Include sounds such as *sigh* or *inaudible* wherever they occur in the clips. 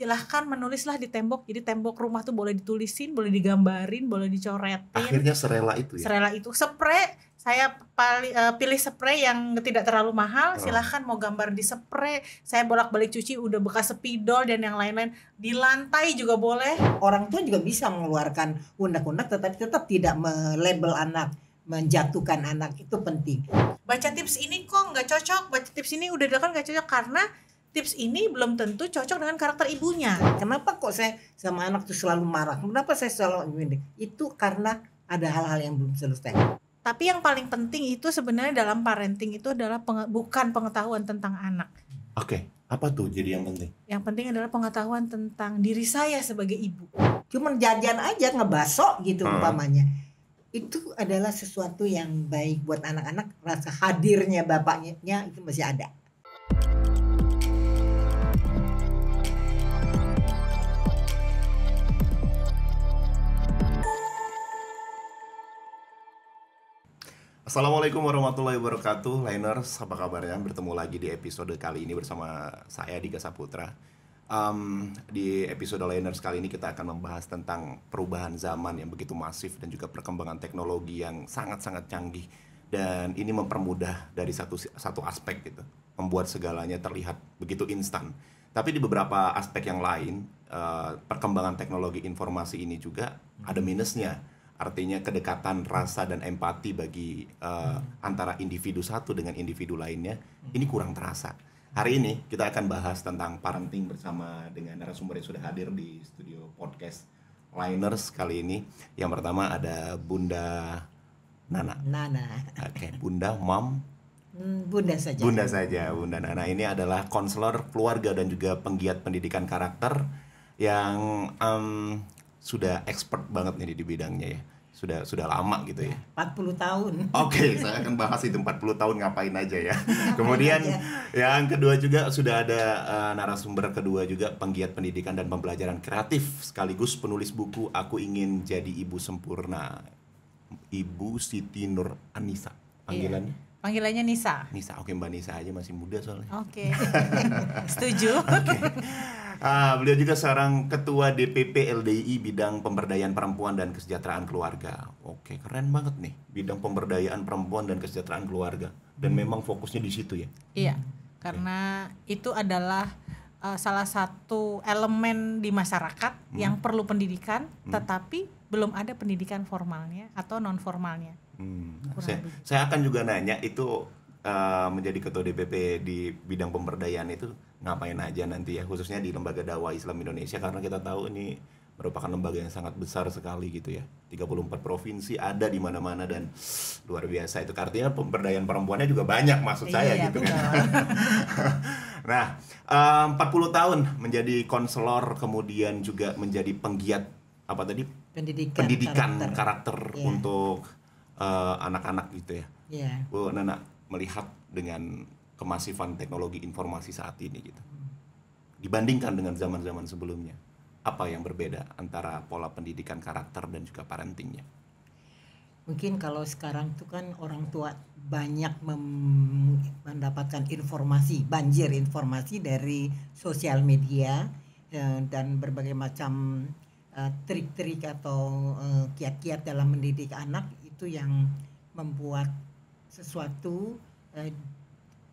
silahkan menulislah di tembok jadi tembok rumah tuh boleh ditulisin boleh digambarin boleh dicoretin akhirnya serela itu ya serela itu spray saya pali, uh, pilih spray yang tidak terlalu mahal oh. silahkan mau gambar di spray saya bolak balik cuci udah bekas spidol dan yang lain lain di lantai juga boleh orang tua juga bisa mengeluarkan undak-undak tetapi tetap tidak melabel anak menjatuhkan anak itu penting baca tips ini kok nggak cocok baca tips ini udah dilakukan nggak cocok karena tips ini belum tentu cocok dengan karakter ibunya. Kenapa kok saya sama anak tuh selalu marah? Kenapa saya selalu ini? Itu karena ada hal-hal yang belum selesai. Tapi yang paling penting itu sebenarnya dalam parenting itu adalah penge bukan pengetahuan tentang anak. Oke, okay. apa tuh jadi yang penting? Yang penting adalah pengetahuan tentang diri saya sebagai ibu. Cuman jajan aja ngebasok gitu hmm. umpamanya. Itu adalah sesuatu yang baik buat anak-anak. Rasa hadirnya bapaknya itu masih ada Assalamualaikum warahmatullahi wabarakatuh Liners, apa kabarnya? Bertemu lagi di episode kali ini bersama saya Dika Saputra um, Di episode Liners kali ini kita akan membahas tentang perubahan zaman yang begitu masif Dan juga perkembangan teknologi yang sangat-sangat canggih Dan ini mempermudah dari satu, satu aspek gitu Membuat segalanya terlihat begitu instan Tapi di beberapa aspek yang lain uh, Perkembangan teknologi informasi ini juga ada minusnya artinya kedekatan rasa dan empati bagi uh, hmm. antara individu satu dengan individu lainnya ini kurang terasa. Hari ini kita akan bahas tentang parenting bersama dengan narasumber yang sudah hadir di studio podcast Liners kali ini. Yang pertama ada Bunda Nana. Nana. Oke, okay, Bunda Mom. Hmm, Bunda saja. Bunda saja, Bunda Nana ini adalah konselor keluarga dan juga penggiat pendidikan karakter yang um, sudah expert banget nih di bidangnya ya sudah sudah lama gitu ya. 40 nah, tahun. Oke, okay, saya akan bahas itu 40 tahun ngapain aja ya. Ngapain Kemudian aja. yang kedua juga sudah ada uh, narasumber kedua juga penggiat pendidikan dan pembelajaran kreatif sekaligus penulis buku Aku Ingin Jadi Ibu Sempurna. Ibu Siti Nur Anisa. Iya. Panggilannya? yeah. Panggilannya Nisa. Nisa, oke Mbak Nisa aja masih muda soalnya. Oke, okay. *laughs* setuju. okay. uh, beliau juga seorang ketua DPP LDI bidang pemberdayaan perempuan dan kesejahteraan keluarga. Oke, okay, keren banget nih bidang pemberdayaan perempuan dan kesejahteraan keluarga. Dan hmm. memang fokusnya di situ ya. Iya, hmm. karena okay. itu adalah uh, salah satu elemen di masyarakat hmm. yang perlu pendidikan, hmm. tetapi belum ada pendidikan formalnya atau non formalnya. Hmm. saya, saya akan juga nanya itu uh, menjadi ketua DPP di bidang pemberdayaan itu ngapain aja nanti ya khususnya di lembaga dakwah Islam Indonesia karena kita tahu ini merupakan lembaga yang sangat besar sekali gitu ya. 34 provinsi ada di mana-mana dan luar biasa itu. Artinya pemberdayaan perempuannya juga banyak maksud iya, saya iya, gitu kan. *laughs* nah, eh, uh, 40 tahun menjadi konselor kemudian juga menjadi penggiat apa tadi? pendidikan, pendidikan karakter, karakter iya. untuk Eh, anak-anak uh, gitu ya. Iya. Yeah. Bu Nana melihat dengan kemasifan teknologi informasi saat ini gitu. Dibandingkan dengan zaman-zaman sebelumnya, apa yang berbeda antara pola pendidikan karakter dan juga parentingnya? mungkin kalau sekarang tuh kan orang tua banyak mendapatkan informasi banjir informasi dari sosial media eh, dan berbagai macam eh, trik-trik atau kiat-kiat dalam mendidik anak itu yang membuat sesuatu eh,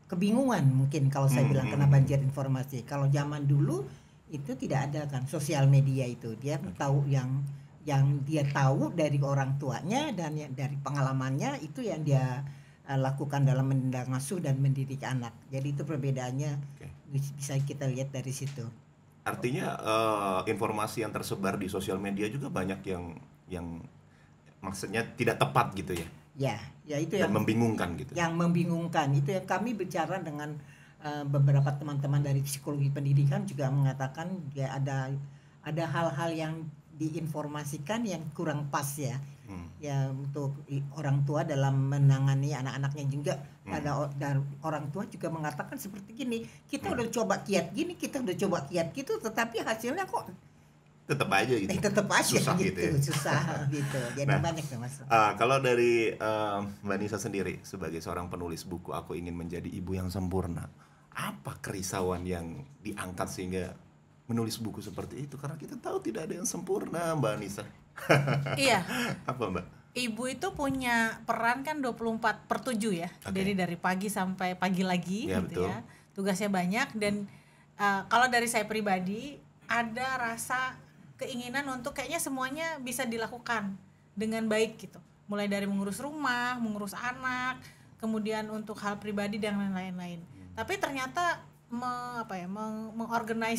kebingungan mungkin kalau saya hmm, bilang hmm, kena hmm. banjir informasi. Kalau zaman dulu itu tidak ada kan sosial media itu. Dia tahu yang yang dia tahu dari orang tuanya dan yang dari pengalamannya itu yang dia uh, lakukan dalam asuh dan mendidik anak. Jadi itu perbedaannya okay. bisa kita lihat dari situ. Artinya uh, informasi yang tersebar di sosial media juga banyak yang yang maksudnya tidak tepat gitu ya ya ya itu Dan yang membingungkan gitu yang membingungkan itu yang kami bicara dengan uh, beberapa teman-teman dari psikologi pendidikan juga mengatakan ya ada ada hal-hal yang diinformasikan yang kurang pas ya hmm. ya untuk orang tua dalam menangani anak-anaknya juga hmm. ada dan orang tua juga mengatakan seperti gini kita hmm. udah coba kiat gini kita udah coba kiat gitu tetapi hasilnya kok tetap aja gitu. Eh, tetap aja susah gitu, gitu ya. susah *laughs* gitu. Jadi nah, banyak tuh Mas. Uh, kalau dari uh, Mbak Nisa sendiri sebagai seorang penulis buku aku ingin menjadi ibu yang sempurna. Apa kerisauan yang diangkat sehingga menulis buku seperti itu karena kita tahu tidak ada yang sempurna, Mbak Nisa. *laughs* iya. Apa, Mbak? Ibu itu punya peran kan 24 per 7 ya. Okay. Dari dari pagi sampai pagi lagi ya, gitu betul. ya. Tugasnya banyak dan hmm. uh, kalau dari saya pribadi ada rasa keinginan untuk kayaknya semuanya bisa dilakukan dengan baik gitu mulai dari mengurus rumah mengurus anak kemudian untuk hal pribadi dan lain-lain hmm. tapi ternyata me, apa ya meng,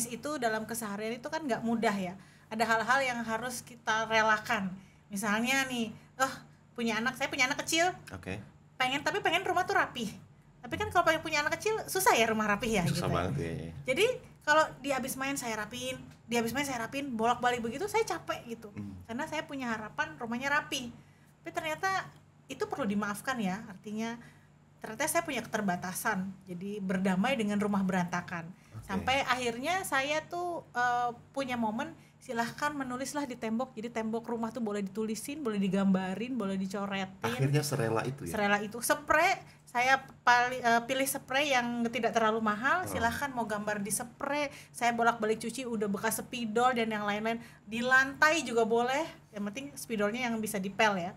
itu dalam keseharian itu kan nggak mudah ya ada hal-hal yang harus kita relakan misalnya nih oh punya anak saya punya anak kecil okay. pengen tapi pengen rumah tuh rapi tapi kan kalau punya anak kecil susah ya rumah rapi ya susah gitu. Ya. banget ya. Iya. jadi kalau dia habis main saya rapin dia habis main saya rapin bolak-balik begitu saya capek gitu hmm. karena saya punya harapan rumahnya rapi tapi ternyata itu perlu dimaafkan ya artinya ternyata saya punya keterbatasan jadi berdamai dengan rumah berantakan okay. sampai akhirnya saya tuh uh, punya momen silahkan menulislah di tembok jadi tembok rumah tuh boleh ditulisin boleh digambarin boleh dicoretin akhirnya serela itu ya serela itu sepre saya pali, uh, pilih spray yang tidak terlalu mahal hmm. silahkan mau gambar di spray saya bolak balik cuci udah bekas spidol dan yang lain lain di lantai juga boleh yang penting spidolnya yang bisa dipel ya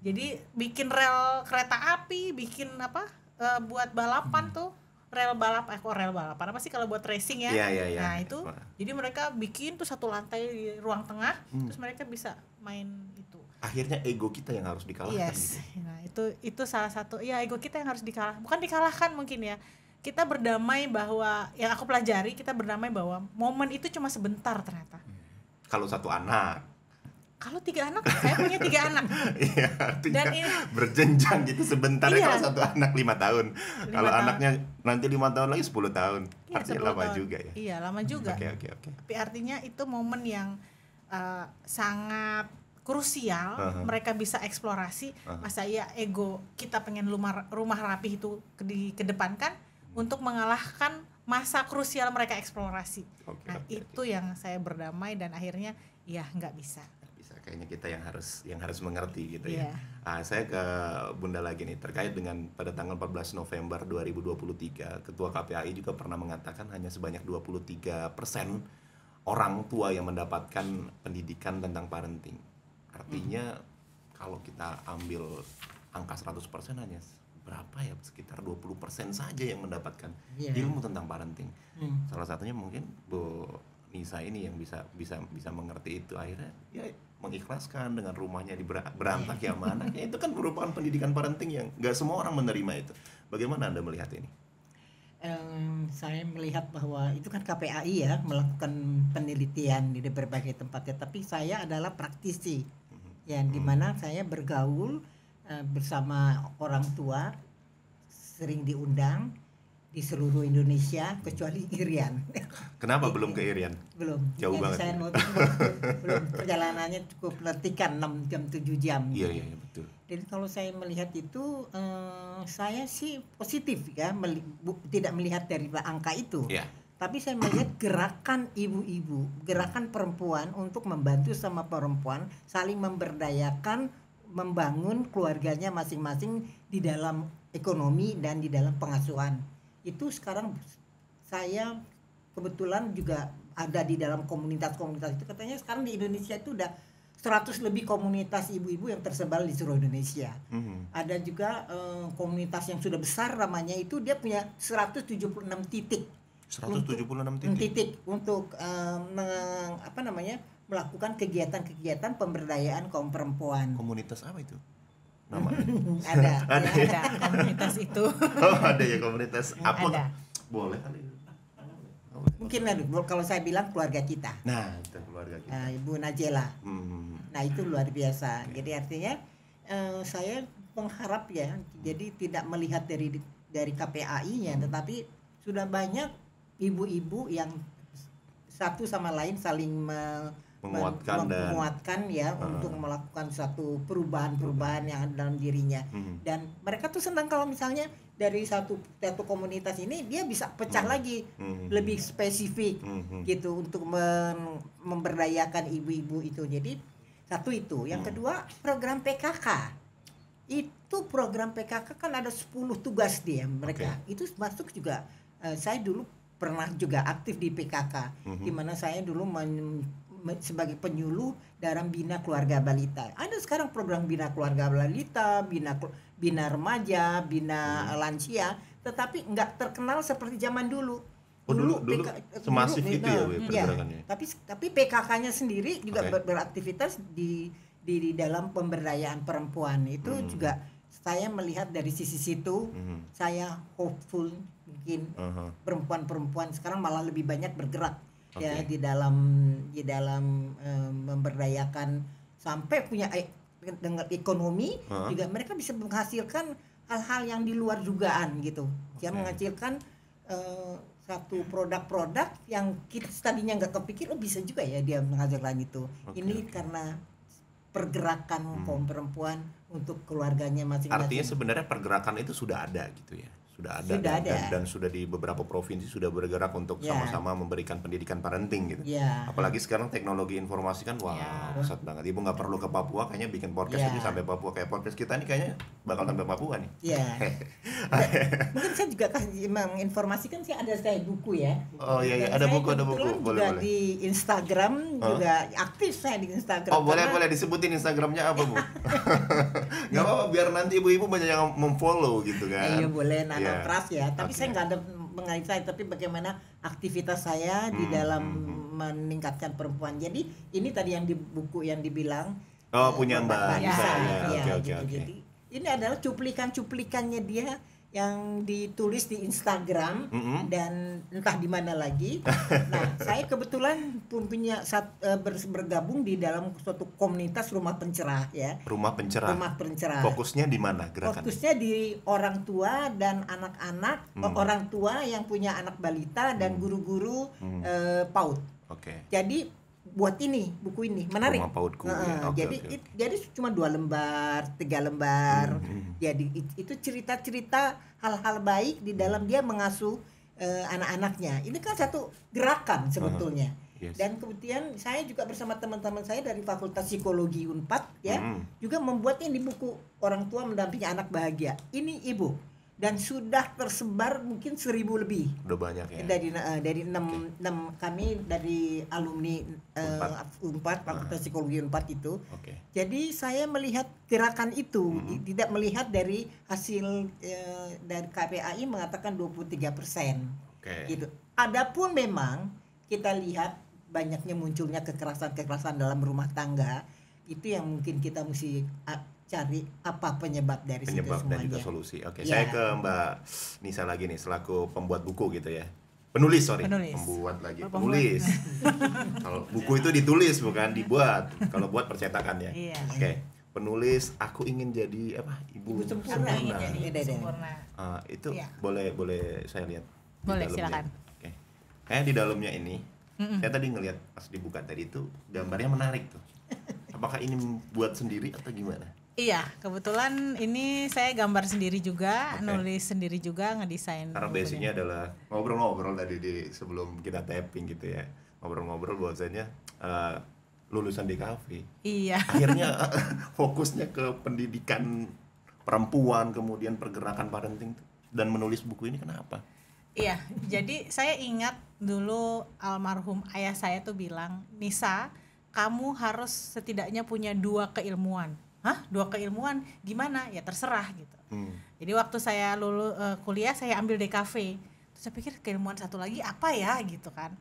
jadi bikin rel kereta api bikin apa uh, buat balapan hmm. tuh rel balap eh kok rel balapan apa sih kalau buat racing ya yeah, yeah, yeah. nah itu jadi mereka bikin tuh satu lantai di ruang tengah hmm. terus mereka bisa main akhirnya ego kita yang harus dikalahkan yes. gitu. Nah, itu itu salah satu ya ego kita yang harus dikalahkan, bukan dikalahkan mungkin ya. Kita berdamai bahwa yang aku pelajari kita berdamai bahwa momen itu cuma sebentar ternyata. Hmm. Kalau satu anak kalau tiga anak saya punya tiga *laughs* anak iya artinya Dan ini, berjenjang gitu sebentar iya. Ya kalau satu anak lima tahun lima kalau tahun. anaknya nanti lima tahun lagi sepuluh tahun iya, artinya lama tahun. juga ya iya lama juga hmm, oke oke oke tapi artinya itu momen yang uh, sangat krusial uh-huh. mereka bisa eksplorasi uh-huh. masa iya ego kita pengen rumah rumah rapi itu kedepankan untuk mengalahkan masa krusial mereka eksplorasi okay, nah okay, itu okay. yang saya berdamai dan akhirnya ya nggak bisa bisa kayaknya kita yang harus yang harus mengerti gitu yeah. ya nah, saya ke bunda lagi nih terkait dengan pada tanggal 14 November 2023 ketua KPAI juga pernah mengatakan hanya sebanyak 23 persen orang tua yang mendapatkan pendidikan tentang parenting artinya hmm. kalau kita ambil angka 100% hanya berapa ya sekitar 20% saja yang mendapatkan yeah. ilmu tentang parenting hmm. salah satunya mungkin Bu Nisa ini yang bisa bisa bisa mengerti itu akhirnya ya mengikhlaskan dengan rumahnya di berantak yeah. mana ya, itu kan merupakan pendidikan parenting yang nggak semua orang menerima itu bagaimana anda melihat ini um, saya melihat bahwa itu kan KPAI ya melakukan penelitian di berbagai tempat ya tapi saya adalah praktisi ya hmm. dimana saya bergaul uh, bersama orang tua sering diundang di seluruh Indonesia kecuali Irian. Kenapa *laughs* belum ke Irian? Belum. Jauh ya, banget. Saya ya. mau, *laughs* belum perjalanannya cukup letikan 6 jam 7 jam. Iya iya ya, betul. Jadi kalau saya melihat itu eh, saya sih positif ya meli tidak melihat dari angka itu. Iya tapi saya melihat gerakan ibu-ibu, gerakan perempuan untuk membantu sama perempuan saling memberdayakan, membangun keluarganya masing-masing di dalam ekonomi dan di dalam pengasuhan. Itu sekarang saya kebetulan juga ada di dalam komunitas-komunitas itu katanya sekarang di Indonesia itu udah 100 lebih komunitas ibu-ibu yang tersebar di seluruh Indonesia. Mm -hmm. Ada juga eh, komunitas yang sudah besar namanya itu dia punya 176 titik 176 titik, titik untuk um, meng, apa namanya melakukan kegiatan-kegiatan pemberdayaan kaum perempuan. Komunitas apa itu? Namanya? *laughs* *laughs* ada, ada, ya, ada komunitas itu. *laughs* oh, ada ya komunitas apa? Ya. Ada. Boleh kali. Mungkin lah, kalau saya bilang keluarga kita. Nah, itu keluarga kita. Uh, Ibu Najela. Hmm. Nah, itu luar biasa. Okay. Jadi artinya uh, saya mengharap ya, jadi tidak melihat dari dari KPAI-nya, hmm. tetapi sudah banyak ibu-ibu yang satu sama lain saling me, menguatkan, men, dan, ya uh, untuk melakukan satu perubahan-perubahan yang ada dalam dirinya -huh. Hmm. dan mereka tuh senang kalau misalnya dari satu satu komunitas ini dia bisa pecah -huh. Hmm. lagi -huh. Hmm. lebih spesifik -huh. gitu untuk mem memberdayakan ibu-ibu itu jadi satu itu yang -huh. kedua program PKK itu program PKK kan ada 10 tugas dia mereka okay. itu masuk juga uh, saya dulu pernah juga aktif di PKK, mm-hmm. di mana saya dulu men, men, sebagai penyuluh dalam bina keluarga balita. Ada sekarang program bina keluarga balita, bina bina remaja, bina mm-hmm. lansia, tetapi nggak terkenal seperti zaman dulu. Oh, dulu, dulu, PK, semasif dulu, itu ya, nah, Ya, iya. tapi tapi PKK-nya sendiri juga okay. ber, beraktivitas di, di di dalam pemberdayaan perempuan itu mm-hmm. juga saya melihat dari sisi situ mm-hmm. saya hopeful mungkin perempuan-perempuan sekarang malah lebih banyak bergerak okay. ya di dalam di dalam um, memberdayakan sampai punya e, dengan ekonomi uh-huh. juga mereka bisa menghasilkan hal-hal yang di luar dugaan gitu okay. yang menghasilkan uh, satu produk-produk yang kita tadinya nggak kepikir oh bisa juga ya dia menghasilkan itu okay. ini karena pergerakan hmm. kaum perempuan untuk keluarganya masing-masing. Artinya sebenarnya pergerakan itu sudah ada gitu ya sudah ada sudah dan, ada. Dan, dan sudah di beberapa provinsi sudah bergerak untuk sama ya. sama-sama memberikan pendidikan parenting gitu. Yeah. Apalagi sekarang teknologi informasi kan wah yeah. pesat banget. Ibu nggak perlu ke Papua kayaknya bikin podcast yeah. sampai Papua kayak podcast kita ini kayaknya bakal sampai Papua nih. Ya. *laughs* Mungkin saya juga kan, informasi kan sih ada saya buku ya. Oh iya iya ada buku ada buku. Boleh, juga boleh. di Instagram huh? juga aktif saya di Instagram. Oh boleh boleh disebutin Instagramnya apa bu? *laughs* *laughs* gak apa-apa biar nanti ibu-ibu banyak yang memfollow gitu kan. Iya boleh. Nah, Ya yeah. keras ya tapi okay. saya nggak ada mengaitkan tapi bagaimana aktivitas saya hmm. di dalam hmm, hmm. meningkatkan perempuan jadi ini tadi yang di buku yang dibilang oh punya eh, mbak ya, ya. ya, okay, ini adalah cuplikan cuplikannya dia yang ditulis di Instagram mm -hmm. dan entah di mana lagi. *laughs* nah, saya kebetulan punya saat eh, ber, bergabung di dalam suatu komunitas rumah pencerah ya. Rumah pencerah. Rumah pencerah. Fokusnya di mana gerakan? Fokusnya di orang tua dan anak-anak, eh, mm. orang tua yang punya anak balita dan mm. guru-guru mm. -hmm. Eh, mm. PAUD. Oke. Okay. Jadi buat ini buku ini menarik ya. okay, jadi okay. It, jadi cuma dua lembar tiga lembar hmm. jadi it, itu cerita cerita hal-hal baik di dalam dia mengasuh uh, anak-anaknya ini kan satu gerakan sebetulnya uh, yes. dan kemudian saya juga bersama teman-teman saya dari Fakultas Psikologi Unpad ya hmm. juga membuat ini buku orang tua mendampingi anak bahagia ini ibu dan sudah tersebar mungkin seribu lebih. Udah banyak ya. Dari uh, dari enam okay. kami dari alumni uh, Unpad Fakultas uh. Psikologi Unpad itu. Okay. Jadi saya melihat gerakan itu hmm. tidak melihat dari hasil uh, dari KPAI mengatakan 23 persen. Okay. Gitu. Adapun memang kita lihat banyaknya munculnya kekerasan-kekerasan dalam rumah tangga itu yang mungkin kita mesti cari apa penyebab dari penyebab situ semuanya. dan juga solusi. Oke, okay. Iya. yeah. saya ke Mbak Nisa lagi nih selaku pembuat buku gitu ya. Penulis sorry, penulis. pembuat lagi, Bapak penulis. *laughs* Kalau buku itu ditulis bukan dibuat. Kalau buat percetakan ya. Yeah. Oke. Okay. Penulis, aku ingin jadi apa? Ibu, Ibu sempurna. sempurna. Ingin jadi sempurna. Uh, itu yeah. boleh boleh saya lihat. Boleh, silakan. Oke. Okay. Kayak di dalamnya ini Mm -mm. Saya tadi ngelihat pas dibuka tadi itu gambarnya menarik tuh. Apakah ini buat sendiri atau gimana? Iya, kebetulan ini saya gambar sendiri juga, okay. nulis sendiri juga, ngedesain. Karena basicnya adalah ngobrol-ngobrol tadi di sebelum kita tapping gitu ya, ngobrol-ngobrol bahwasanya uh, lulusan di kafe. Iya. Akhirnya *laughs* fokusnya ke pendidikan perempuan, kemudian pergerakan parenting dan menulis buku ini kenapa? Iya, jadi saya ingat dulu almarhum ayah saya tuh bilang, Nisa, kamu harus setidaknya punya dua keilmuan hah dua keilmuan gimana ya terserah gitu hmm. jadi waktu saya lulu uh, kuliah saya ambil DKV terus saya pikir keilmuan satu lagi apa ya gitu kan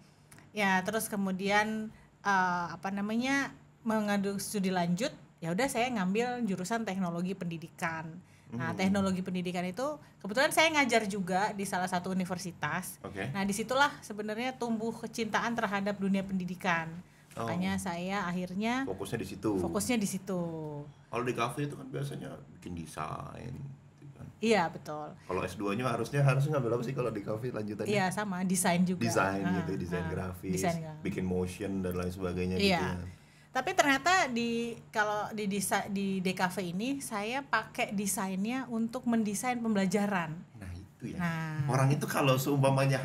ya terus kemudian uh, apa namanya mengadu studi lanjut ya udah saya ngambil jurusan teknologi pendidikan nah hmm. teknologi pendidikan itu kebetulan saya ngajar juga di salah satu universitas okay. nah disitulah sebenarnya tumbuh kecintaan terhadap dunia pendidikan Makanya oh. saya akhirnya fokusnya di situ. Fokusnya di situ. Kalau di kafe itu kan biasanya bikin desain gitu kan. Iya, betul. Kalau S2-nya harusnya harusnya ngambil apa sih kalau di kafe lanjutannya? Iya, sama, desain juga. Desain nah, gitu, desain nah, grafis, desain, bikin motion dan lain sebagainya iya. gitu. Iya. Ya. Tapi ternyata di kalau di desa, di DKV ini saya pakai desainnya untuk mendesain pembelajaran. Nah, itu ya. Nah. Orang itu kalau seumpamanya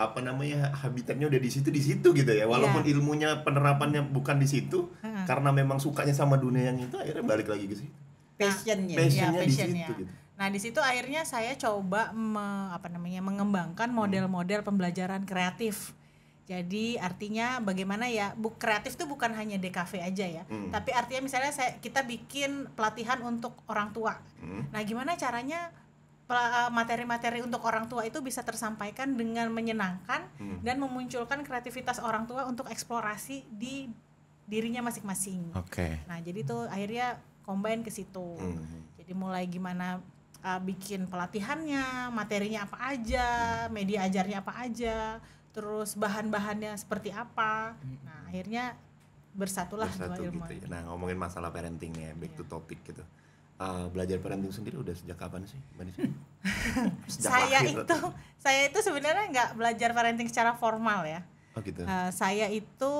apa namanya habitatnya udah di situ di situ gitu ya walaupun yeah. ilmunya penerapannya bukan di situ hmm. karena memang sukanya sama dunia yang itu akhirnya balik lagi ke situ passionnya passionnya, iya, di situ gitu Nah, di situ akhirnya saya coba me, apa namanya mengembangkan hmm. model-model pembelajaran kreatif. Jadi artinya bagaimana ya, bu kreatif tuh bukan hanya DKV aja ya, hmm. tapi artinya misalnya saya kita bikin pelatihan untuk orang tua. Hmm. Nah, gimana caranya Eh, materi-materi untuk orang tua itu bisa tersampaikan dengan menyenangkan hmm. dan memunculkan kreativitas orang tua untuk eksplorasi di dirinya masing-masing. Oke. Okay. Nah, jadi itu akhirnya combine ke situ. Hmm. Jadi mulai gimana uh, bikin pelatihannya, materinya apa aja, hmm. media ajarnya apa aja, terus bahan-bahannya seperti apa. Hmm. Nah, akhirnya bersatulah Bersatu dua ilmu. Gitu ya. Nah, ngomongin masalah parenting nih, ya, back yeah. to iya. topic gitu uh, belajar parenting sendiri udah sejak kapan sih Mbak Nisa? Hmm. *laughs* saya lahir, itu saya itu sebenarnya nggak belajar parenting secara formal ya. Oh gitu. Uh, saya itu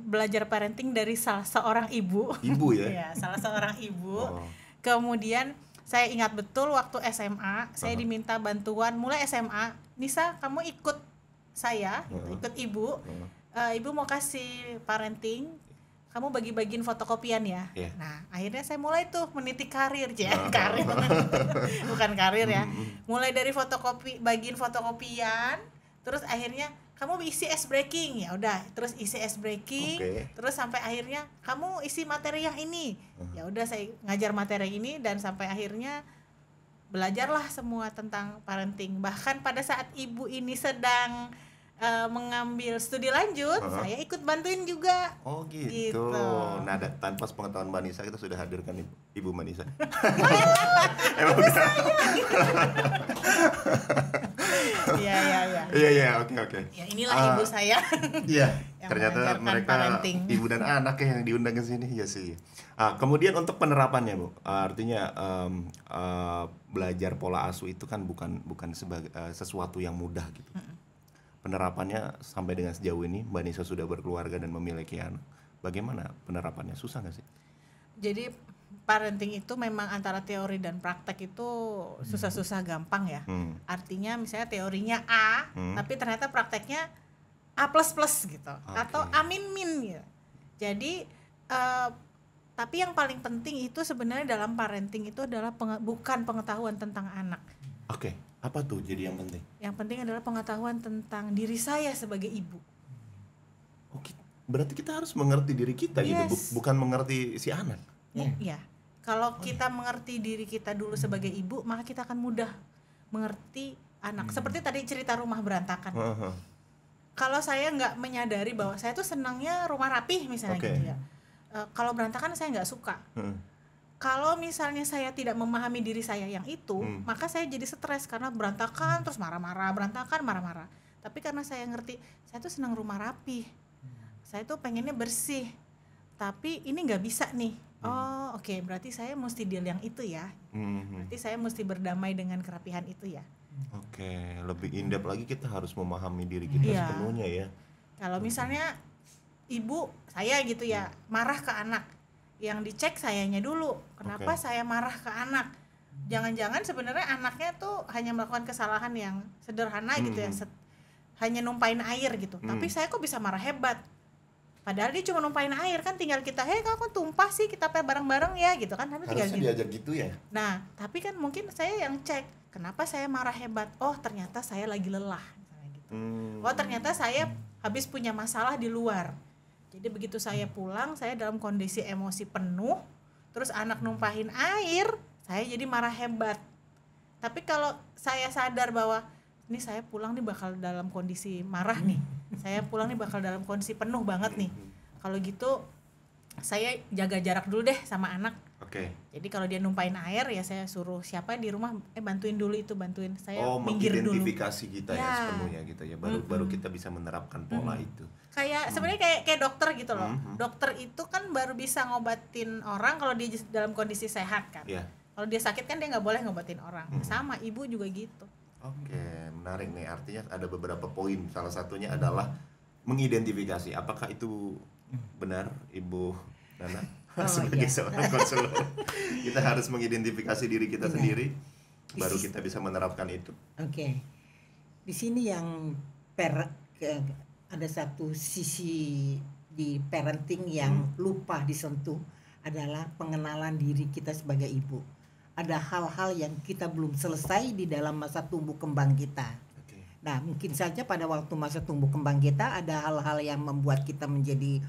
belajar parenting dari salah seorang ibu. Ibu ya? *laughs* Iya, salah seorang ibu. Oh. Kemudian saya ingat betul waktu SMA saya uh-huh. diminta bantuan mulai SMA Nisa kamu ikut saya uh-huh. ikut ibu uh-huh. uh, ibu mau kasih parenting kamu bagi-bagiin fotokopian ya. Yeah. Nah, akhirnya saya mulai tuh meniti karir, ya. Oh. *laughs* karir *laughs* bukan karir ya. Mulai dari fotokopi, bagiin fotokopian, terus akhirnya kamu isi es breaking ya udah terus isi es breaking okay. terus sampai akhirnya kamu isi materi yang ini mm-hmm. ya udah saya ngajar materi ini dan sampai akhirnya belajarlah semua tentang parenting bahkan pada saat ibu ini sedang uh, mengambil studi lanjut, uh -huh. saya ikut bantuin juga. Oh gitu. gitu. Nah, da- tanpa sepengetahuan Mbak Nisa kita sudah hadirkan Ibu, Ibu Mbak Nisa. *laughs* Emang Iya, iya, iya. Iya, iya, oke, oke. Ya inilah uh, ibu ah, saya. Iya. ternyata mereka parenting. ibu dan anak ya yang diundang ke sini ya sih. Uh, kemudian untuk penerapannya, Bu. Uh, artinya um, uh, belajar pola asuh itu kan bukan bukan sebagai uh, sesuatu yang mudah gitu. Mm -hmm penerapannya sampai dengan sejauh ini Mbak Nisa sudah berkeluarga dan memiliki anak. Bagaimana penerapannya? Susah nggak sih? Jadi parenting itu memang antara teori dan praktek itu susah-susah hmm. gampang ya. Hmm. Artinya misalnya teorinya A, hmm. tapi ternyata prakteknya A++ plus plus gitu okay. atau A min min gitu. Jadi uh, tapi yang paling penting itu sebenarnya dalam parenting itu adalah penge bukan pengetahuan tentang anak. Oke. Okay apa tuh jadi yang penting? Yang penting adalah pengetahuan tentang diri saya sebagai ibu. Oke, oh, berarti kita harus mengerti diri kita gitu, yes. gitu, bukan mengerti si anak. Iya. Hmm. Ya. Kalau oh. kita mengerti diri kita dulu sebagai ibu, maka kita akan mudah mengerti anak. Hmm. Seperti tadi cerita rumah berantakan. Uh -huh. Kalau saya nggak menyadari bahwa saya tuh senangnya rumah rapih misalnya okay. gitu ya. Uh, kalau berantakan saya nggak suka. Hmm kalau misalnya saya tidak memahami diri saya yang itu, hmm. maka saya jadi stres karena berantakan terus marah-marah, berantakan marah-marah. Tapi karena saya ngerti, saya tuh senang rumah rapi, hmm. saya tuh pengennya bersih, tapi ini nggak bisa nih. Hmm. Oh, oke, okay, berarti saya mesti deal yang itu ya. Hmm. Berarti saya mesti berdamai dengan kerapihan itu ya. Oke, okay. lebih indah lagi kita harus memahami diri kita yeah. sepenuhnya ya. Kalau hmm. misalnya ibu saya gitu ya hmm. marah ke anak, yang dicek sayanya dulu kenapa okay. saya marah ke anak jangan-jangan sebenarnya anaknya tuh hanya melakukan kesalahan yang sederhana hmm. gitu ya hmm. set, hanya numpain air gitu hmm. tapi saya kok bisa marah hebat padahal dia cuma numpain air kan tinggal kita hei kau tumpah sih kita pel bareng-bareng ya gitu kan tapi tinggal gitu. diajak gitu ya nah tapi kan mungkin saya yang cek kenapa saya marah hebat oh ternyata saya lagi lelah gitu hmm. oh ternyata saya habis punya masalah di luar jadi begitu saya pulang, saya dalam kondisi emosi penuh, terus anak numpahin air, saya jadi marah hebat. Tapi kalau saya sadar bahwa ini saya pulang nih bakal dalam kondisi marah nih, saya pulang nih bakal dalam kondisi penuh banget nih. Kalau gitu saya jaga jarak dulu deh sama anak. Oke. Okay. Jadi kalau dia numpain air ya saya suruh siapa di rumah eh bantuin dulu itu bantuin saya oh, minggir dulu. mengidentifikasi kita ya. ya sepenuhnya gitu ya. Baru mm -hmm. baru kita bisa menerapkan pola mm -hmm. itu. Kayak mm. sebenarnya kayak kayak dokter gitu loh. Mm -hmm. Dokter itu kan baru bisa ngobatin orang kalau dia dalam kondisi sehat kan. Yeah. Kalau dia sakit kan dia nggak boleh ngobatin orang. Mm -hmm. Sama ibu juga gitu. Oke, okay. menarik nih. Artinya ada beberapa poin. Salah satunya adalah mengidentifikasi apakah itu benar Ibu Nana? *laughs* oh, sebagai iya. seorang konselor *laughs* kita harus mengidentifikasi diri kita Benar. Iya. sendiri baru kita bisa menerapkan itu oke okay. di sini yang per ada satu sisi di parenting yang hmm. lupa disentuh adalah pengenalan diri kita sebagai ibu ada hal-hal yang kita belum selesai di dalam masa tumbuh kembang kita. Nah, mungkin saja pada waktu masa tumbuh kembang kita ada hal-hal yang membuat kita menjadi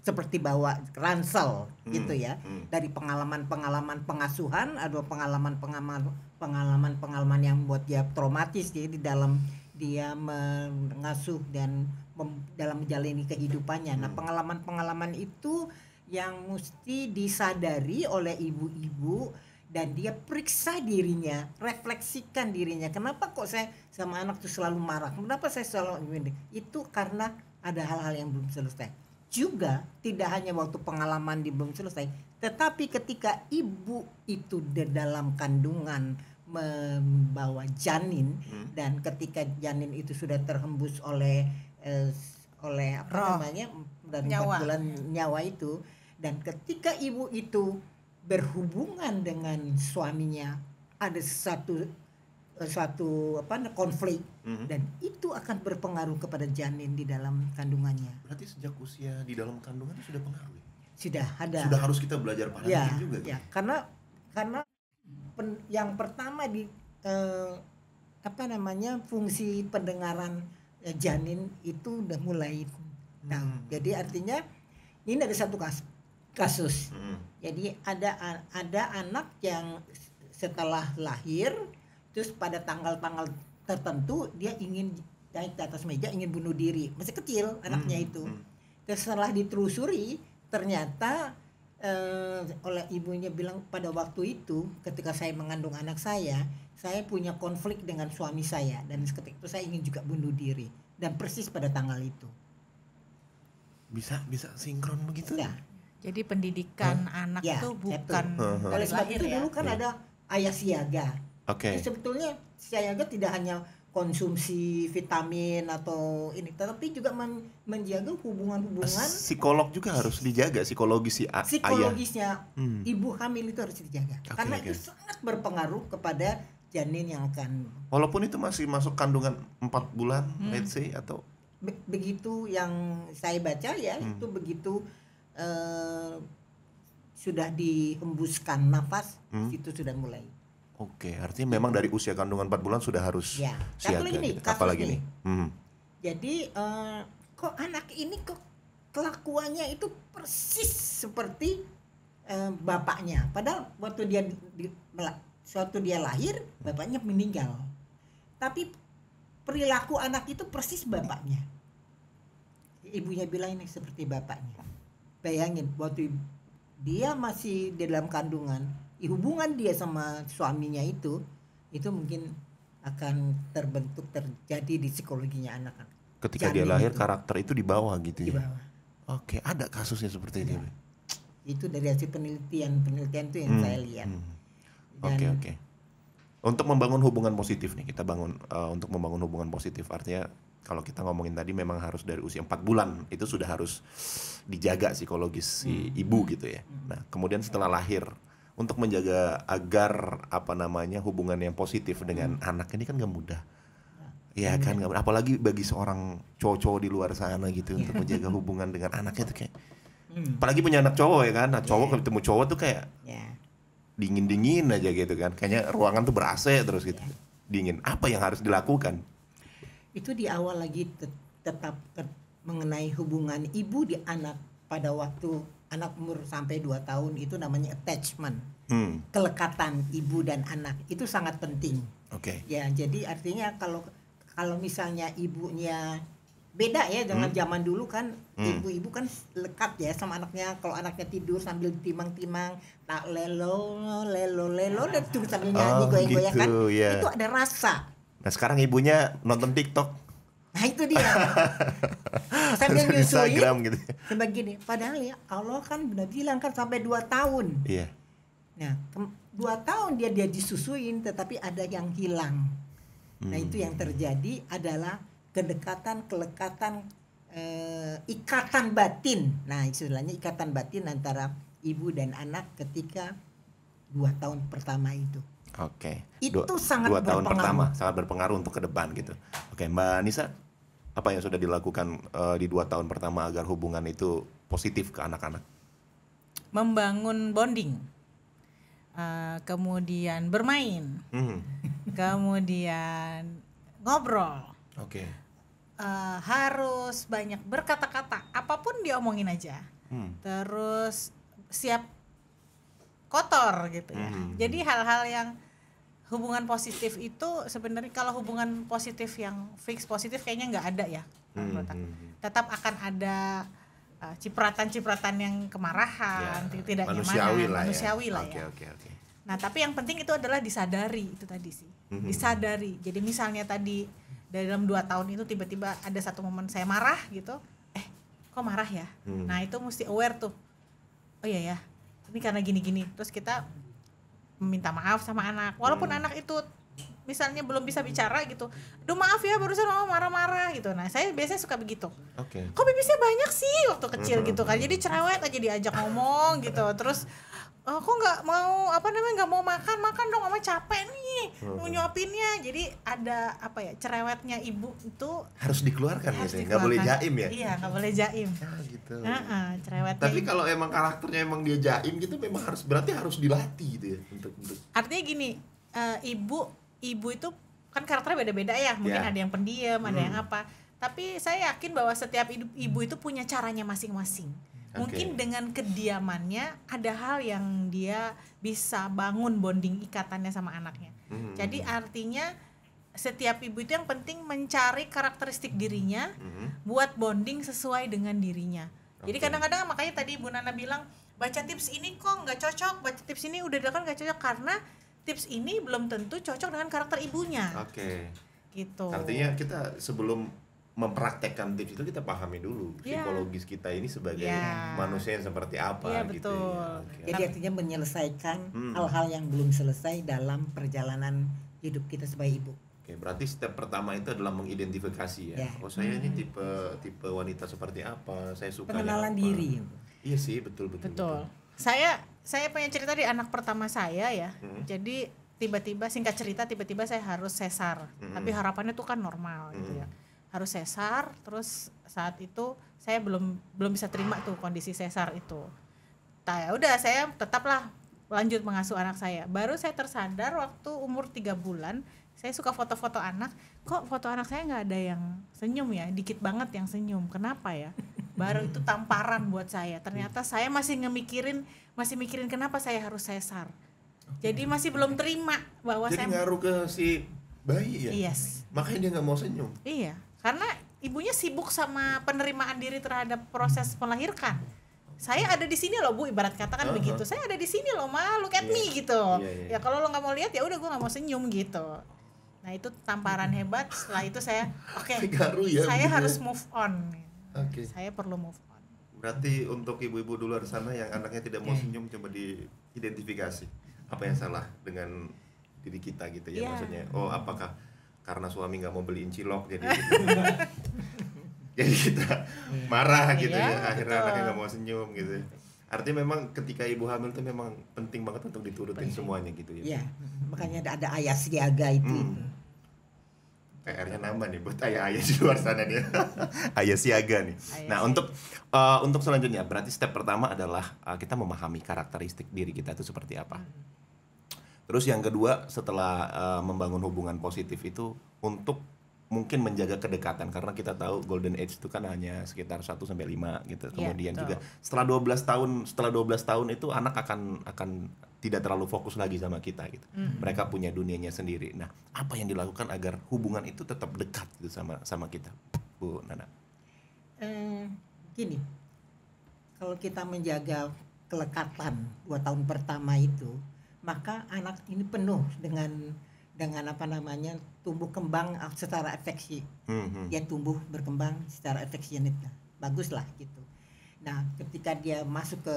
seperti bawa ransel hmm, gitu ya hmm. dari pengalaman-pengalaman pengasuhan atau pengalaman-pengalaman pengalaman-pengalaman yang buat dia traumatis jadi ya, di dalam dia mengasuh dan mem, dalam menjalani kehidupannya. Nah, hmm. Nah, pengalaman-pengalaman itu yang mesti disadari oleh ibu-ibu dan dia periksa dirinya, refleksikan dirinya. Kenapa kok saya sama anak tuh selalu marah? Kenapa saya selalu ini? Itu karena ada hal-hal yang belum selesai juga tidak hanya waktu pengalaman di belum selesai, tetapi ketika ibu itu di dalam kandungan membawa janin hmm. dan ketika janin itu sudah terhembus oleh eh, oleh apa Roh. namanya dan nyawa. bulan nyawa itu dan ketika ibu itu berhubungan dengan suaminya ada satu suatu apa konflik mm-hmm. dan itu akan berpengaruh kepada janin di dalam kandungannya. Berarti sejak usia di dalam kandungan sudah pengaruh ya? Sudah ada. Sudah harus kita belajar pada ya, juga. Ya, kan? karena karena pen, yang pertama di eh, apa namanya fungsi pendengaran eh, janin itu udah mulai. Nah, hmm. jadi artinya ini ada satu kas, kasus. Hmm. Jadi ada ada anak yang setelah lahir terus pada tanggal-tanggal tertentu dia ingin naik ke atas meja ingin bunuh diri masih kecil anaknya hmm, itu hmm. terus setelah ditelusuri ternyata eh, oleh ibunya bilang pada waktu itu ketika saya mengandung anak saya saya punya konflik dengan suami saya dan seketika itu saya ingin juga bunuh diri dan persis pada tanggal itu bisa bisa sinkron begitu ya jadi pendidikan huh? anak ya, itu ya, bukan kalau sebab itu dulu ya? kan ya. ada ayah siaga Oke. Okay. sebetulnya siaga tidak hanya konsumsi vitamin atau ini tetapi juga men menjaga hubungan-hubungan psikolog juga harus dijaga psikologis si psikologisnya hmm. ibu hamil itu harus dijaga okay, karena okay. itu sangat berpengaruh kepada janin yang akan walaupun itu masih masuk kandungan empat bulan hmm. let's say atau Be begitu yang saya baca ya hmm. itu begitu uh, sudah dihembuskan nafas hmm. itu sudah mulai Oke, artinya memang dari usia kandungan 4 bulan sudah harus ya. siaga. Ini, gitu. Apalagi nih. Hmm. Jadi uh, kok anak ini kok kelakuannya itu persis seperti uh, bapaknya. Padahal waktu dia di, di, suatu dia lahir, hmm. bapaknya meninggal. Tapi perilaku anak itu persis bapaknya. Ibunya bilang ini seperti bapaknya. Bayangin waktu dia masih di dalam kandungan, hubungan dia sama suaminya itu itu mungkin akan terbentuk terjadi di psikologinya anak kan Ketika dia lahir itu. karakter itu dibawa gitu dibawa. ya. Oke, ada kasusnya seperti ya. ini. Itu dari hasil penelitian penelitian itu yang hmm. saya lihat. Hmm. Oke hmm. oke. Okay, okay. Untuk membangun hubungan positif nih kita bangun uh, untuk membangun hubungan positif artinya kalau kita ngomongin tadi memang harus dari usia empat bulan itu sudah harus dijaga psikologis si hmm. ibu gitu ya. Hmm. Nah kemudian setelah lahir untuk menjaga agar apa namanya hubungan yang positif dengan hmm. anak ini kan gak mudah. ya hmm. kan gak mudah. Apalagi bagi seorang cowok-cowok di luar sana gitu iya. untuk menjaga *laughs* hubungan dengan anaknya tuh kayak hmm. apalagi punya anak cowok ya kan. Nah, cowok yeah. ketemu cowok tuh kayak yeah. dingin-dingin aja gitu kan. Kayaknya ruangan tuh berasa ya terus gitu. Yeah. Dingin. Apa yang harus dilakukan? Itu di awal lagi tetap mengenai hubungan ibu di anak pada waktu anak umur sampai 2 tahun itu namanya attachment. Hmm. Kelekatan ibu dan anak itu sangat penting. Oke. Okay. Ya, jadi artinya kalau kalau misalnya ibunya beda ya dengan hmm. zaman dulu kan hmm. ibu-ibu hmm. kan lekat ya sama anaknya kalau anaknya tidur sambil timang-timang tak lelo lelo lelo dan tuh sambil nyanyi oh, goyang-goyang gitu, kan ya. yeah. itu ada rasa nah sekarang ibunya nonton TikTok Nah itu dia. *laughs* sambil nyusui. gitu. Sampai gini. Padahal ya Allah kan benar bilang kan sampai dua tahun. Iya. Nah dua tahun dia dia disusuin tetapi ada yang hilang. Nah, hmm. Nah itu yang terjadi adalah kedekatan, kelekatan, eh, ikatan batin. Nah istilahnya ikatan batin antara ibu dan anak ketika dua tahun pertama itu. Oke. Okay. Itu dua, sangat dua tahun pertama sangat berpengaruh untuk ke depan gitu. Oke, okay, Mbak Nisa, apa yang sudah dilakukan uh, di dua tahun pertama agar hubungan itu positif ke anak-anak? Membangun bonding, uh, kemudian bermain, mm. *laughs* kemudian ngobrol. Oke. Okay. Uh, eh, harus banyak berkata-kata, apapun diomongin aja. Hmm. Terus siap kotor gitu ya. Hmm. Jadi hal-hal yang hubungan positif itu sebenarnya kalau hubungan positif yang fix positif kayaknya nggak ada ya mm Hmm. Tetap akan ada uh, cipratan-cipratan yang kemarahan, ya, tidak manusiawi lah ya. manusiawi ya. lah okay, ya. Okay, okay. Nah, tapi yang penting itu adalah disadari itu tadi sih. Hmm. hmm disadari. Hmm. Jadi misalnya tadi dalam dua tahun itu tiba-tiba ada satu momen saya marah gitu, eh kok marah ya? Hmm. Nah itu mesti aware tuh. Oh iya ya, ini karena gini-gini terus kita minta maaf sama anak walaupun hmm. anak itu misalnya belum bisa bicara gitu Duh maaf ya barusan mama marah-marah gitu Nah saya biasanya suka begitu Oke okay. Kok pipisnya banyak sih waktu kecil -hmm. gitu kan Jadi cerewet aja diajak ngomong gitu Terus aku eh, nggak mau apa namanya nggak mau makan makan dong mama capek nih hmm. nyuapinnya jadi ada apa ya cerewetnya ibu itu harus dikeluarkan harus ya nggak boleh jaim ya iya nggak boleh jaim ah, gitu uh -uh, cerewetnya tapi kalau emang karakternya emang dia jaim gitu memang harus berarti harus dilatih gitu ya untuk untuk artinya gini uh, ibu ibu itu kan karakternya beda-beda ya mungkin yeah. ada yang pendiam hmm. ada yang hmm. apa tapi saya yakin bahwa setiap ibu itu punya caranya masing-masing Mungkin okay. dengan kediamannya ada hal yang dia bisa bangun bonding ikatannya sama anaknya. Hmm. hmm Jadi hmm. artinya setiap ibu itu yang penting mencari karakteristik dirinya hmm, hmm. buat bonding sesuai dengan dirinya. Okay. Jadi kadang-kadang makanya tadi Bu Nana bilang baca tips ini kok nggak cocok, baca tips ini udah dilakukan nggak cocok karena tips ini belum tentu cocok dengan karakter ibunya. Oke. Okay. Gitu. Artinya kita sebelum mempraktekkan tips itu kita pahami dulu yeah. psikologis kita ini sebagai yeah. manusia yang seperti apa yeah, gitu ya. betul. ya. Okay. Jadi artinya menyelesaikan hmm. hal-hal hmm. yang belum selesai dalam perjalanan hidup kita sebagai ibu. Oke, okay, berarti step pertama itu adalah mengidentifikasi ya. Yeah. Oh, saya hmm. ini tipe tipe wanita seperti apa? Saya suka pengenalan diri. Iya sih, betul betul. Betul. betul. Saya saya punya cerita di anak pertama saya ya. Hmm. Jadi tiba-tiba singkat cerita tiba-tiba saya harus sesar. Hmm. Tapi harapannya itu kan normal gitu hmm. gitu ya harus sesar terus saat itu saya belum belum bisa terima tuh kondisi sesar itu tak nah, ya udah saya tetaplah lanjut mengasuh anak saya baru saya tersadar waktu umur tiga bulan saya suka foto-foto anak kok foto anak saya nggak ada yang senyum ya dikit banget yang senyum kenapa ya baru itu tamparan buat saya ternyata saya masih ngemikirin masih mikirin kenapa saya harus sesar jadi masih belum terima bahwa jadi saya ngaruh ke si bayi ya yes. makanya dia nggak mau senyum iya karena ibunya sibuk sama penerimaan diri terhadap proses melahirkan saya ada di sini loh bu ibarat katakan uh -huh. begitu saya ada di sini loh ma look at yeah. me gitu yeah, yeah. ya iya. kalau lo nggak mau lihat ya udah gue nggak mau senyum gitu nah itu tamparan hebat setelah itu saya oke okay, ya, saya bener. Ya. harus move on okay. saya perlu move on berarti untuk ibu-ibu di luar sana yang anaknya tidak mau senyum coba diidentifikasi apa yang salah dengan diri kita gitu ya yeah. maksudnya oh apakah karena suami nggak mau beliin cilok jadi *laughs* jadi kita marah gitu iya, ya akhirnya betul. anaknya nggak mau senyum gitu artinya memang ketika ibu hamil tuh memang penting banget untuk diturutin penting. semuanya gitu ya, ya makanya ada, ada ayah siaga itu hmm. PR-nya nambah nih buat ayah-ayah di luar sana nih *laughs* ayah siaga nih ayah. nah untuk uh, untuk selanjutnya berarti step pertama adalah uh, kita memahami karakteristik diri kita itu seperti apa hmm Terus yang kedua setelah uh, membangun hubungan positif itu untuk mungkin menjaga kedekatan karena kita tahu golden age itu kan hanya sekitar 1 sampai 5 gitu. Iya, Kemudian yeah, juga setelah 12 tahun setelah 12 tahun itu anak akan akan tidak terlalu fokus lagi sama kita gitu. Mm -hmm. Mereka punya dunianya sendiri. Nah, apa yang dilakukan agar hubungan itu tetap dekat gitu sama sama kita? Bu Nana. Eh, gini. Kalau kita menjaga kelekatan dua tahun pertama itu maka anak ini penuh dengan dengan apa namanya tumbuh kembang ah, secara efeksi mm-hmm. Hmm. dia tumbuh berkembang secara efeksionit lah bagus lah gitu nah ketika dia masuk ke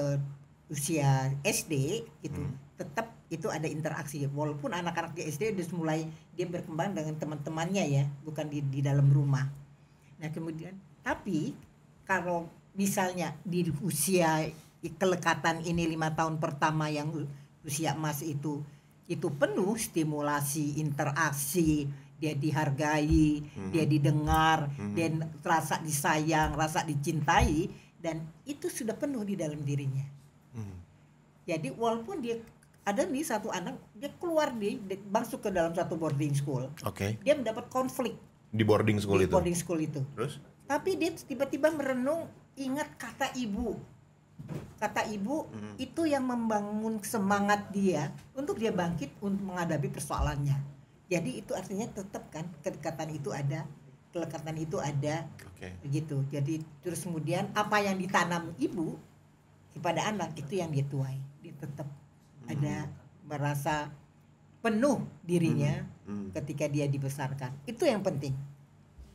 usia SD gitu mm. tetap itu ada interaksi walaupun anak-anak di SD sudah mulai dia berkembang dengan teman-temannya ya bukan di di dalam rumah nah kemudian tapi kalau misalnya di usia kelekatan ini lima tahun pertama yang usia emas itu itu penuh stimulasi interaksi dia dihargai mm-hmm. dia didengar mm-hmm. dan rasa disayang rasa dicintai dan itu sudah penuh di dalam dirinya mm-hmm. jadi walaupun dia ada nih satu anak dia keluar nih masuk ke dalam satu boarding school okay. dia mendapat konflik di boarding school di itu boarding school itu terus tapi dia tiba-tiba merenung ingat kata ibu kata ibu hmm. itu yang membangun semangat dia untuk dia bangkit untuk menghadapi persoalannya jadi itu artinya tetap kan kedekatan itu ada kelekatan itu ada okay. gitu jadi terus kemudian apa yang ditanam ibu kepada anak itu yang dia tuai dia tetap hmm. ada merasa penuh dirinya hmm. Hmm. ketika dia dibesarkan itu yang penting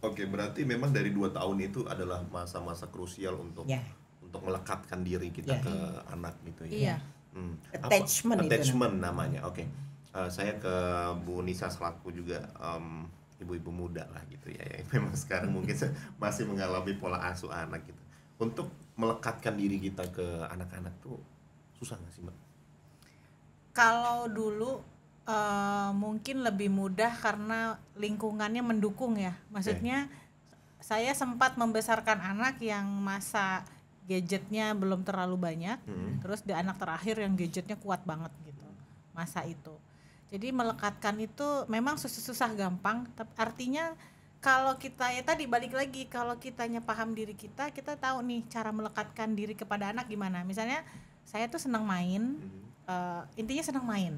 oke berarti memang dari dua tahun itu adalah masa-masa krusial untuk ya untuk melekatkan diri kita yeah. ke ya. anak gitu ya. Yeah. Hmm. Attachment. Apa? Attachment namanya. Oke. Okay. Uh, eh, saya ke Bu Nisa selaku juga ibu ibu-ibu muda lah gitu ya yang memang sekarang mungkin *laughs* masih mengalami pola asuh anak gitu untuk melekatkan diri kita ke anak-anak tuh susah nggak sih mbak? Kalau dulu uh, mungkin lebih mudah karena lingkungannya mendukung ya maksudnya okay. Iya. saya sempat membesarkan anak yang masa gadgetnya belum terlalu banyak hmm. terus di anak terakhir yang gadgetnya kuat banget gitu masa itu jadi melekatkan itu memang susah-susah gampang tapi artinya kalau kita ya tadi balik lagi kalau kitanya paham diri kita kita tahu nih cara melekatkan diri kepada anak gimana misalnya saya tuh senang main hmm. uh, intinya senang main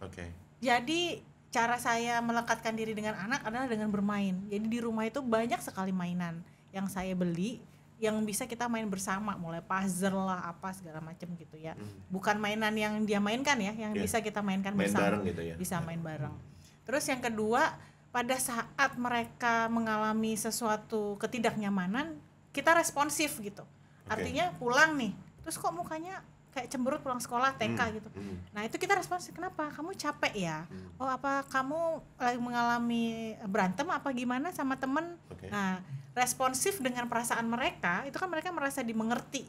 oke okay. jadi cara saya melekatkan diri dengan anak adalah dengan bermain jadi di rumah itu banyak sekali mainan yang saya beli yang bisa kita main bersama mulai puzzle lah apa segala macam gitu ya hmm. bukan mainan yang dia mainkan ya yang yeah. bisa kita mainkan main bersama bareng gitu ya. bisa iya. main bareng hmm. terus yang kedua pada saat mereka mengalami sesuatu ketidaknyamanan kita responsif gitu okay. artinya pulang nih terus kok mukanya kayak cemberut pulang sekolah TK hmm. gitu. Hmm. Nah, itu kita respons kenapa? Kamu capek ya? Hmm. Oh, apa kamu lagi mengalami berantem apa gimana sama temen? Okay. Nah, responsif dengan perasaan mereka, itu kan mereka merasa dimengerti,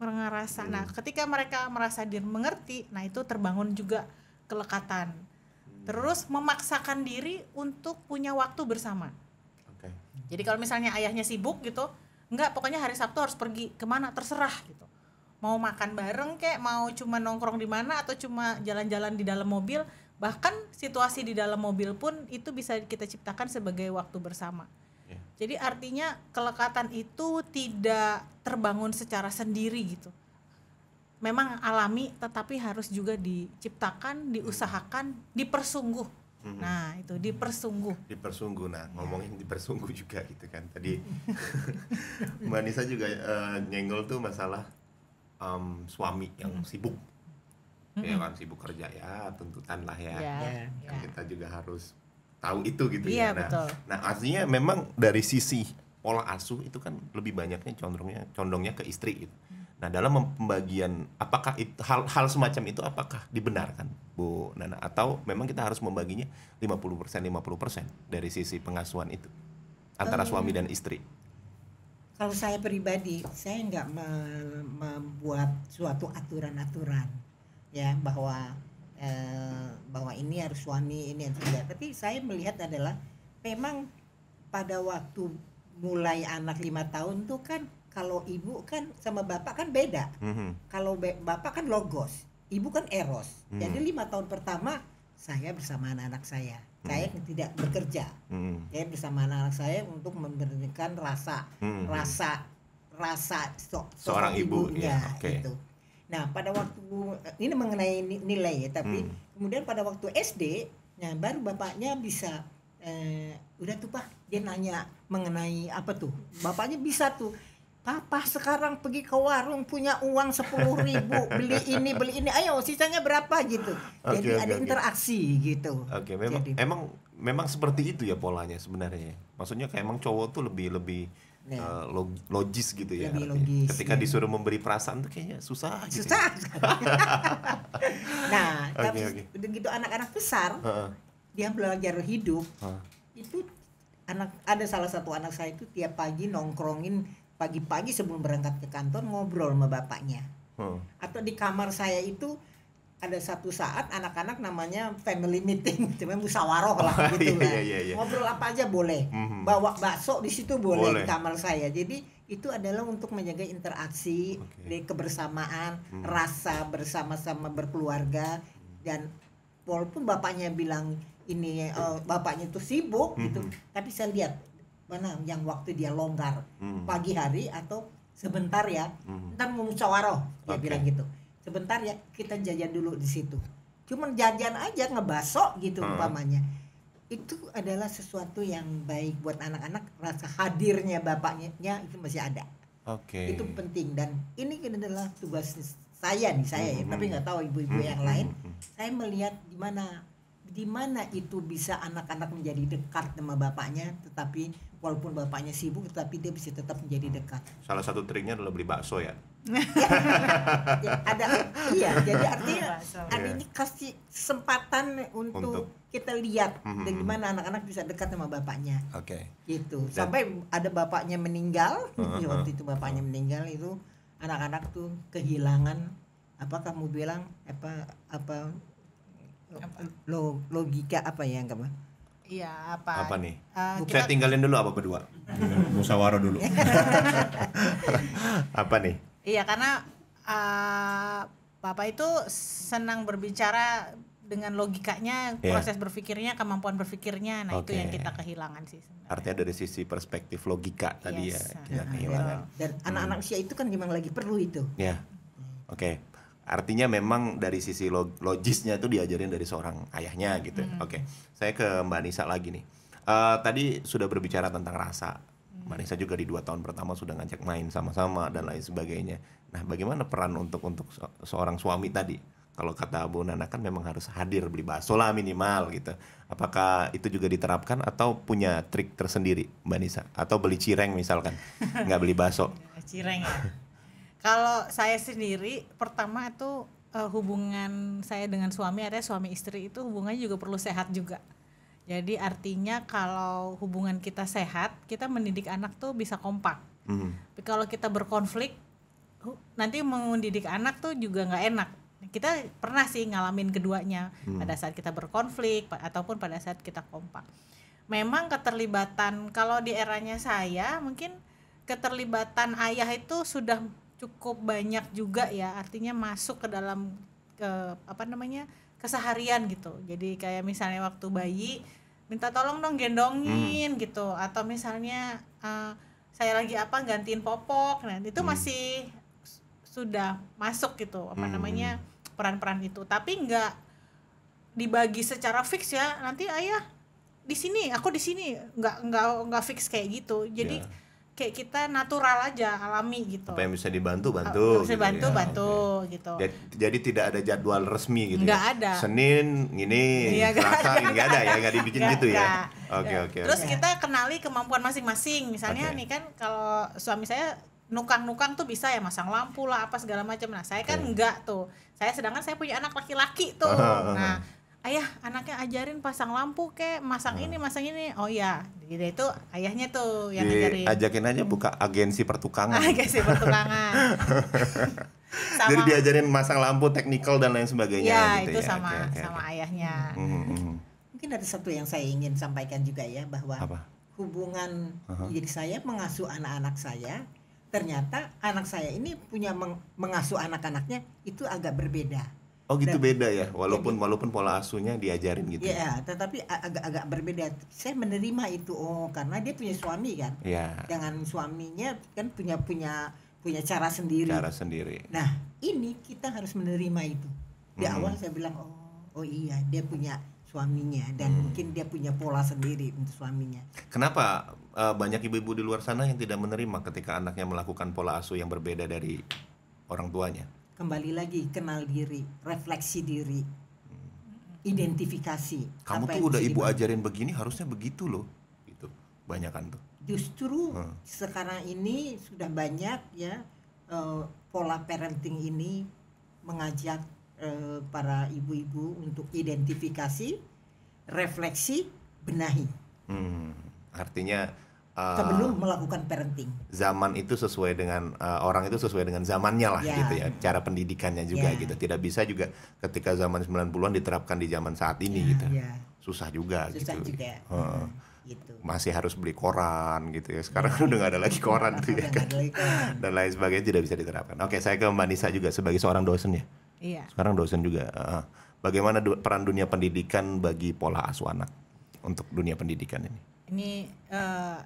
merasa. Nah, hmm. Nah, ketika mereka merasa dimengerti, nah itu terbangun juga kelekatan. Hmm. Terus memaksakan diri untuk punya waktu bersama. Okay. Jadi kalau misalnya ayahnya sibuk gitu, enggak pokoknya hari Sabtu harus pergi kemana terserah gitu mau makan bareng kayak mau cuma nongkrong di mana atau cuma jalan-jalan di dalam mobil bahkan situasi di dalam mobil pun itu bisa kita ciptakan sebagai waktu bersama iya. jadi artinya kelekatan itu tidak terbangun secara sendiri gitu memang alami tetapi harus juga diciptakan diusahakan dipersungguh Nah, itu dipersungguh. Dipersungguh. Nah, iya. ngomongin dipersungguh juga gitu kan. Tadi *laughs* Mbak Nisa juga uh, nyenggol tuh masalah um, suami yang hmm. sibuk ya hmm. ya kan sibuk kerja ya tuntutan lah ya, Yeah. Yeah. Ya. kita juga harus tahu itu gitu ya, ya. Nah, betul. nah artinya memang dari sisi pola asuh itu kan lebih banyaknya condongnya condongnya ke istri gitu. Hmm. Nah dalam pembagian apakah itu, hal hal semacam itu apakah dibenarkan Bu Nana atau memang kita harus membaginya 50% 50% dari sisi pengasuhan itu antara suami dan istri? kalau saya pribadi saya nggak me membuat suatu aturan-aturan ya bahwa eh, bahwa ini harus suami ini harus tidak tapi saya melihat adalah memang pada waktu mulai anak lima tahun tuh kan kalau ibu kan sama bapak kan beda mm -hmm. kalau bapak kan logos ibu kan eros mm -hmm. jadi lima tahun pertama saya bersama anak-anak saya saya hmm. tidak bekerja hmm. ya bersama anak-anak saya untuk memberikan rasa hmm. hmm. rasa rasa so, seorang ibu ya, ibunya ya, okay. itu nah pada waktu ini mengenai nilai ya tapi hmm. kemudian pada waktu SD nah baru bapaknya bisa eh, udah tuh pak dia nanya mengenai apa tuh bapaknya bisa tuh apa sekarang pergi ke warung punya uang sepuluh ribu beli ini beli ini ayo sisanya berapa gitu okay, jadi okay, ada okay. interaksi gitu. Oke okay, memang jadi. emang memang seperti itu ya polanya sebenarnya ya. maksudnya kayak emang cowok tuh lebih lebih ya. uh, eh, log, logis gitu ya. Lebih logis. Ketika ya. disuruh memberi perasaan tuh kayaknya susah. Gitu ya. susah. *laughs* nah, okay, tapi okay. begitu anak-anak besar, uh -uh. dia belajar hidup. Uh. Itu anak ada salah satu anak saya itu tiap pagi nongkrongin pagi-pagi sebelum berangkat ke kantor ngobrol sama bapaknya hmm. atau di kamar saya itu ada satu saat anak-anak namanya family meeting, *laughs* cuma musyawarah lah oh, gitu iya, kan. Iya, iya. Ngobrol apa aja boleh. Mm-hmm. Bawa bakso di situ boleh, boleh di kamar saya. Jadi itu adalah untuk menjaga interaksi, okay. kebersamaan, mm. rasa bersama-sama berkeluarga dan walaupun bapaknya bilang ini uh, bapaknya itu sibuk mm-hmm. gitu, hmm. tapi saya lihat mana yang waktu dia longgar hmm. pagi hari atau sebentar ya hmm. ntar musyawarah dia okay. bilang gitu sebentar ya kita jajan dulu di situ cuman jajan aja ngebasok gitu hmm. umpamanya itu adalah sesuatu yang baik buat anak-anak rasa hadirnya bapaknya itu masih ada okay. itu penting dan ini adalah tugas saya nih saya ya hmm. tapi nggak tahu ibu-ibu hmm. yang hmm. lain -hmm. saya melihat di mana di mana itu bisa anak-anak menjadi dekat sama bapaknya tetapi walaupun bapaknya sibuk tapi dia bisa tetap menjadi hmm. dekat. Salah satu triknya adalah beli bakso ya. *laughs* ada iya jadi *laughs* artinya hari ini iya. kasih kesempatan untuk, untuk kita lihat mm dan hmm, gimana hmm. anak-anak bisa dekat sama bapaknya. Oke. Okay. Gitu. Dan, Sampai ada bapaknya meninggal, uh-huh. *laughs* waktu itu bapaknya uh. meninggal itu anak-anak tuh kehilangan apa kamu bilang apa apa, apa? Lo, logika apa ya enggak Iya, apa? Apa nih? Uh, kita... Saya tinggalin dulu apa berdua? *laughs* Musawaro dulu. *laughs* apa nih? Iya, karena uh, Bapak itu senang berbicara dengan logikanya, yeah. proses berpikirnya, kemampuan berpikirnya. Nah, okay. itu yang kita kehilangan sih sebenarnya. Artinya dari sisi perspektif logika yes. tadi ya kita iya. kehilangan. Dan anak-anak hmm. usia itu kan memang lagi perlu itu. Ya. Yeah. Oke. Okay. Artinya memang dari sisi logisnya itu diajarin dari seorang ayahnya gitu. Hmm. Oke, okay. saya ke Mbak Nisa lagi nih. Uh, tadi sudah berbicara tentang rasa. Mbak Nisa juga di dua tahun pertama sudah ngajak main sama-sama dan lain sebagainya. Nah, bagaimana peran untuk untuk se seorang suami tadi? Kalau kata Bu Nana kan memang harus hadir beli bakso lah minimal gitu. Apakah itu juga diterapkan atau punya trik tersendiri Mbak Nisa? Atau beli cireng misalkan, nggak beli bakso? *laughs* cireng ya. Kalau saya sendiri pertama itu uh, hubungan saya dengan suami ada suami istri itu hubungannya juga perlu sehat juga. Jadi artinya kalau hubungan kita sehat, kita mendidik anak tuh bisa kompak. Mm. Tapi kalau kita berkonflik, nanti mendidik anak tuh juga nggak enak. Kita pernah sih ngalamin keduanya mm. pada saat kita berkonflik ataupun pada saat kita kompak. Memang keterlibatan kalau di eranya saya mungkin keterlibatan ayah itu sudah cukup banyak juga ya artinya masuk ke dalam ke apa namanya keseharian gitu jadi kayak misalnya waktu bayi minta tolong dong gendongin hmm. gitu atau misalnya uh, saya lagi apa gantiin popok nah itu hmm. masih sudah masuk gitu apa hmm. namanya peran-peran itu tapi nggak dibagi secara fix ya nanti ayah di sini aku di sini nggak nggak nggak fix kayak gitu jadi yeah kayak kita natural aja alami gitu apa yang bisa dibantu bantu bisa gitu bantu ya. bantu okay. gitu jadi, jadi tidak ada jadwal resmi gitu nggak ya? ada senin iya, ini ya, selasa nggak ada, ya nggak dibikin gak, gitu gak. ya oke iya. oke okay, terus okay. kita kenali kemampuan masing-masing misalnya okay. nih kan kalau suami saya nukang-nukang tuh bisa ya masang lampu lah apa segala macam nah saya kan nggak enggak tuh saya sedangkan saya punya anak laki-laki tuh uh, nah ayah anaknya ajarin pasang lampu kek masang hmm. ini masang ini oh iya jadi itu ayahnya tuh yang ajarin. ajakin aja buka agensi pertukangan agensi pertukangan *laughs* sama, jadi diajarin masang lampu teknikal dan lain sebagainya ya gitu itu ya. sama okay, okay, sama ayahnya hmm, hmm, hmm, hmm, mungkin ada satu yang saya ingin sampaikan juga ya bahwa Apa? hubungan uh -huh. diri saya mengasuh anak-anak saya ternyata anak saya ini punya meng mengasuh anak-anaknya itu agak berbeda Oh gitu Dan, beda ya, walaupun jadi, walaupun pola asuhnya diajarin gitu. Ya? Iya, ya. tetapi agak-agak berbeda. Saya menerima itu oh karena dia punya suami kan. Iya. Dengan suaminya kan punya punya punya cara sendiri. Cara sendiri. Nah, ini kita harus menerima itu. Di hmm. awal saya bilang oh oh iya dia punya suaminya dan hmm. mungkin dia punya pola sendiri untuk suaminya. Kenapa uh, banyak ibu-ibu di luar sana yang tidak menerima ketika anaknya melakukan pola asuh yang berbeda dari orang tuanya? kembali lagi kenal diri, refleksi diri, identifikasi. Kamu tuh udah ibu dibangun. ajarin begini harusnya begitu loh, gitu. Banyakan tuh. Justru hmm. sekarang ini sudah banyak ya uh, pola parenting ini mengajak uh, para ibu-ibu untuk identifikasi, refleksi, benahi. Hmm, artinya uh, melakukan parenting. Zaman itu sesuai dengan uh, orang itu sesuai dengan zamannya lah yeah. gitu ya. Cara pendidikannya juga yeah. gitu. Tidak bisa juga ketika zaman 90-an diterapkan di zaman saat ini yeah, gitu. Yeah. Susah juga Susah gitu. juga. Uh, gitu. Masih harus beli koran gitu ya. Sekarang ya, *laughs* udah gak ada lagi koran tuh ya kan. Dan lain sebagainya tidak bisa diterapkan. Oke, saya ke Mbak Nisa juga sebagai seorang dosen ya. Iya. Sekarang dosen juga. bagaimana peran dunia pendidikan bagi pola asuh anak untuk dunia pendidikan ini? Ini uh,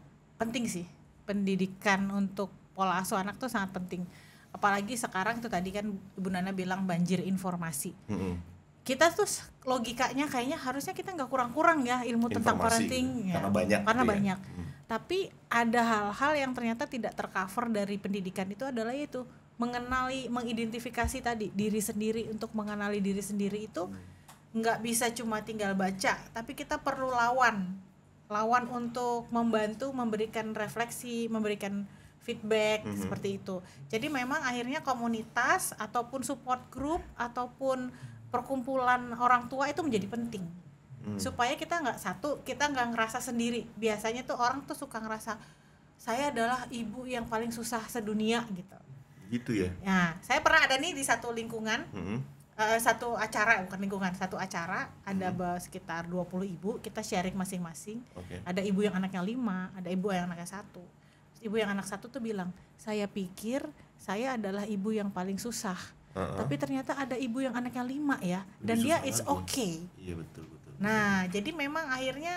penting sih pendidikan untuk pola asuh anak tuh sangat penting apalagi sekarang tuh tadi kan Ibu Nana bilang banjir informasi mm -hmm. kita tuh logikanya kayaknya harusnya kita nggak kurang-kurang ya ilmu informasi, tentang parenting ya, karena banyak karena gitu ya. banyak ya. tapi ada hal-hal yang ternyata tidak tercover dari pendidikan itu adalah itu mengenali mengidentifikasi tadi diri sendiri untuk mengenali diri sendiri itu mm. nggak bisa cuma tinggal baca tapi kita perlu lawan lawan untuk membantu memberikan refleksi, memberikan feedback mm -hmm. seperti itu. Jadi memang akhirnya komunitas ataupun support group ataupun perkumpulan orang tua itu menjadi penting. Mm. Supaya kita nggak satu, kita nggak ngerasa sendiri. Biasanya tuh orang tuh suka ngerasa saya adalah ibu yang paling susah sedunia gitu. Gitu ya. Nah, saya pernah ada nih di satu lingkungan. Mm -hmm Eh, satu acara bukan lingkungan satu acara ada hmm. sekitar 20 ibu kita sharing masing-masing okay. ada ibu yang anaknya lima ada ibu yang anaknya satu ibu yang anak satu tuh bilang saya pikir saya adalah ibu yang paling susah uh-huh. tapi ternyata ada ibu yang anaknya lima ya Lebih dan dia it's lagi. okay iya betul betul nah betul. jadi memang akhirnya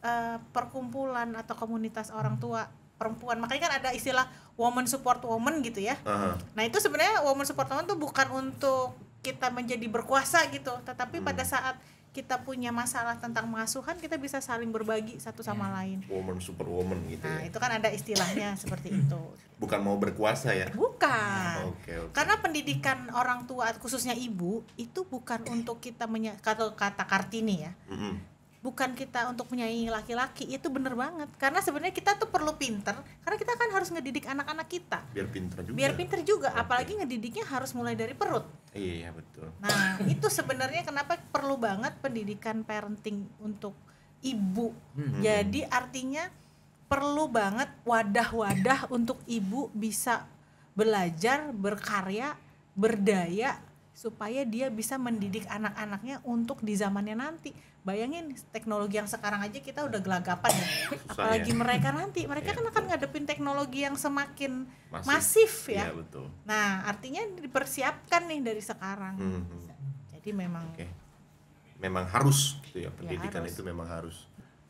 uh, perkumpulan atau komunitas orang hmm. tua perempuan makanya kan ada istilah woman support woman gitu ya uh-huh. nah itu sebenarnya woman support woman tuh bukan untuk kita menjadi berkuasa gitu tetapi hmm. pada saat kita punya masalah tentang pengasuhan kita bisa saling berbagi satu sama yeah. Hmm. lain woman superwoman gitu nah ya. itu kan ada istilahnya *laughs* seperti itu bukan mau berkuasa ya bukan nah, okay, okay. karena pendidikan orang tua khususnya ibu itu bukan untuk kita menyakat kata kata kartini ya mm -hmm bukan kita untuk menyayangi laki-laki itu bener banget karena sebenarnya kita tuh perlu pinter karena kita kan harus ngedidik anak-anak kita biar pinter juga biar pinter juga apalagi ngedidiknya harus mulai dari perut iya betul nah itu sebenarnya kenapa perlu banget pendidikan parenting untuk ibu hmm. jadi artinya perlu banget wadah-wadah untuk ibu bisa belajar berkarya berdaya supaya dia bisa mendidik anak-anaknya untuk di zamannya nanti bayangin teknologi yang sekarang aja kita udah gelagapan ya *laughs* apalagi ya. mereka nanti mereka ya, kan akan ngadepin teknologi yang semakin masif, masif ya, ya betul. nah artinya dipersiapkan nih dari sekarang hmm. hmm. jadi memang okay. memang harus gitu ya, ya pendidikan ya, harus. itu memang harus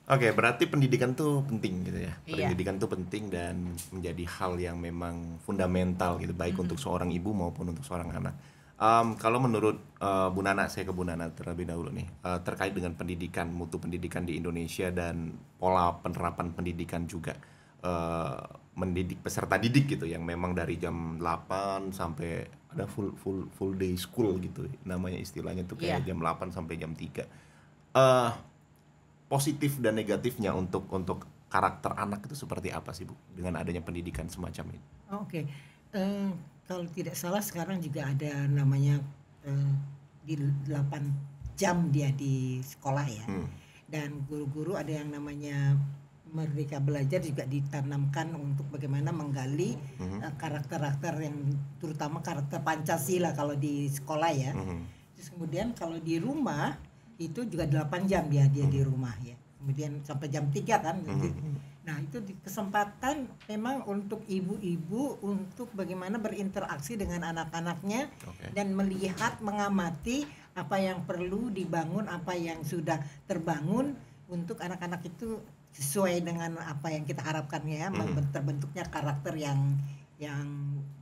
oke okay, berarti pendidikan tuh penting gitu ya iya. pendidikan ya. tuh penting dan menjadi hal yang memang fundamental gitu baik hmm. untuk seorang ibu maupun untuk seorang anak Um, kalau menurut uh, Bu Nana, saya ke Bu Nana terlebih dahulu nih, uh, terkait dengan pendidikan, mutu pendidikan di Indonesia dan pola penerapan pendidikan juga uh, mendidik peserta didik gitu, yang memang dari jam 8 sampai ada full full full day school gitu, namanya istilahnya tuh kayak yeah. jam 8 sampai jam 3 uh, positif dan negatifnya untuk untuk karakter anak itu seperti apa sih Bu dengan adanya pendidikan semacam ini? Oke, okay. uh kalau tidak salah sekarang juga ada namanya eh, di 8 jam dia di sekolah ya hmm. dan guru-guru ada yang namanya merdeka belajar juga ditanamkan untuk bagaimana menggali hmm. Eh, karakter-karakter -hmm. uh, yang terutama karakter Pancasila kalau di sekolah ya. -hmm. Terus kemudian kalau di rumah itu juga 8 jam dia dia -hmm. di rumah ya. Kemudian sampai jam 3 kan. -hmm. Nah, itu di kesempatan memang untuk ibu-ibu untuk bagaimana berinteraksi dengan anak-anaknya okay. dan melihat, mengamati apa yang perlu dibangun, apa yang sudah terbangun untuk anak-anak itu sesuai dengan apa yang kita harapkan ya, mm. terbentuknya karakter yang yang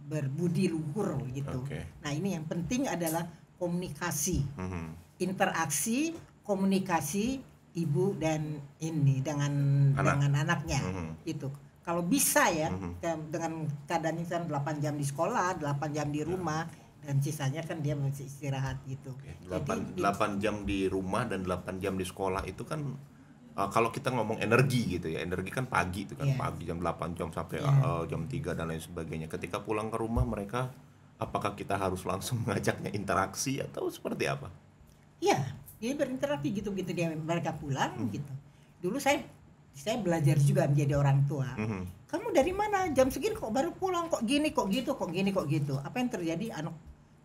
berbudi luhur gitu. Okay. Nah, ini yang penting adalah komunikasi. -hmm. Interaksi, komunikasi ibu dan ini dengan Anak. dengan anaknya mm -hmm. itu kalau bisa ya mm -hmm. dengan keadaan kan 8 jam di sekolah 8 jam di ya. rumah mm -hmm dan sisanya kan dia masih istirahat gitu. okay. 8, Jadi 8 jam di rumah dan 8 jam di sekolah itu kan uh, kalau kita ngomong energi gitu ya. Energi kan pagi itu kan yeah. pagi jam 8 jam sampai yeah. Ya. uh, jam 3 dan lain sebagainya. Ketika pulang ke rumah mereka apakah kita harus langsung mengajaknya *laughs* interaksi atau seperti apa? Iya, jadi berinteraksi gitu gitu dia mereka pulang hmm. gitu dulu saya saya belajar juga menjadi orang tua hmm. kamu dari mana jam segini kok baru pulang kok gini kok gitu kok gini kok gitu apa yang terjadi anak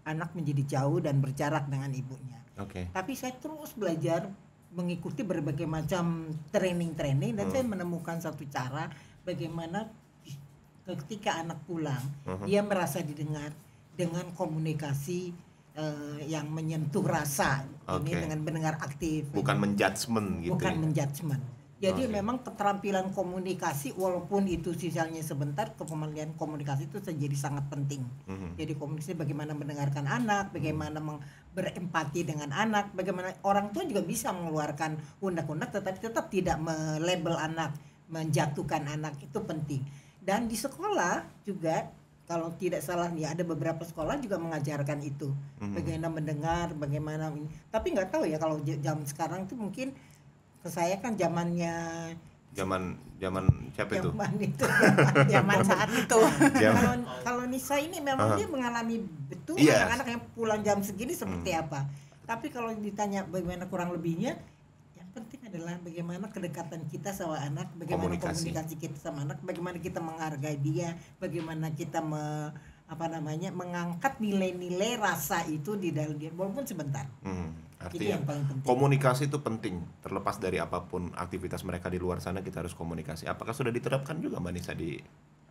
anak menjadi jauh dan berjarak dengan ibunya okay. tapi saya terus belajar mengikuti berbagai macam training-training dan hmm. saya menemukan satu cara bagaimana ketika anak pulang uh hmm. -huh. dia merasa didengar dengan komunikasi uh, yang menyentuh rasa okay. ini dengan mendengar aktif bukan menjudgment gitu ya? bukan ya? menjudgment jadi okay. memang keterampilan komunikasi walaupun itu sisanya sebentar kepemilian komunikasi itu jadi sangat penting mm-hmm. jadi komunikasi bagaimana mendengarkan anak mm-hmm. bagaimana mm. berempati dengan anak bagaimana orang tua juga bisa mengeluarkan undak-undak tetapi tetap tidak melabel anak menjatuhkan anak itu penting dan di sekolah juga kalau tidak salah nih ada beberapa sekolah juga mengajarkan itu hmm bagaimana mendengar bagaimana ini tapi nggak tahu ya kalau jam sekarang tuh mungkin ke saya kan zamannya zaman zaman siapa itu zaman itu *laughs* zaman saat itu *laughs* kalau kalau Nisa ini memang uh-huh. dia mengalami betul yes. anak-anak yang pulang jam segini seperti hmm. apa tapi kalau ditanya bagaimana kurang lebihnya penting adalah bagaimana kedekatan kita sama anak, bagaimana komunikasi, komunikasi kita sama anak, bagaimana kita menghargai dia, bagaimana kita me, apa namanya mengangkat nilai-nilai rasa itu di dalam dia walaupun sebentar. Hmm, artinya yang penting. komunikasi itu penting terlepas dari apapun aktivitas mereka di luar sana kita harus komunikasi. Apakah sudah diterapkan juga Mbak Nisa di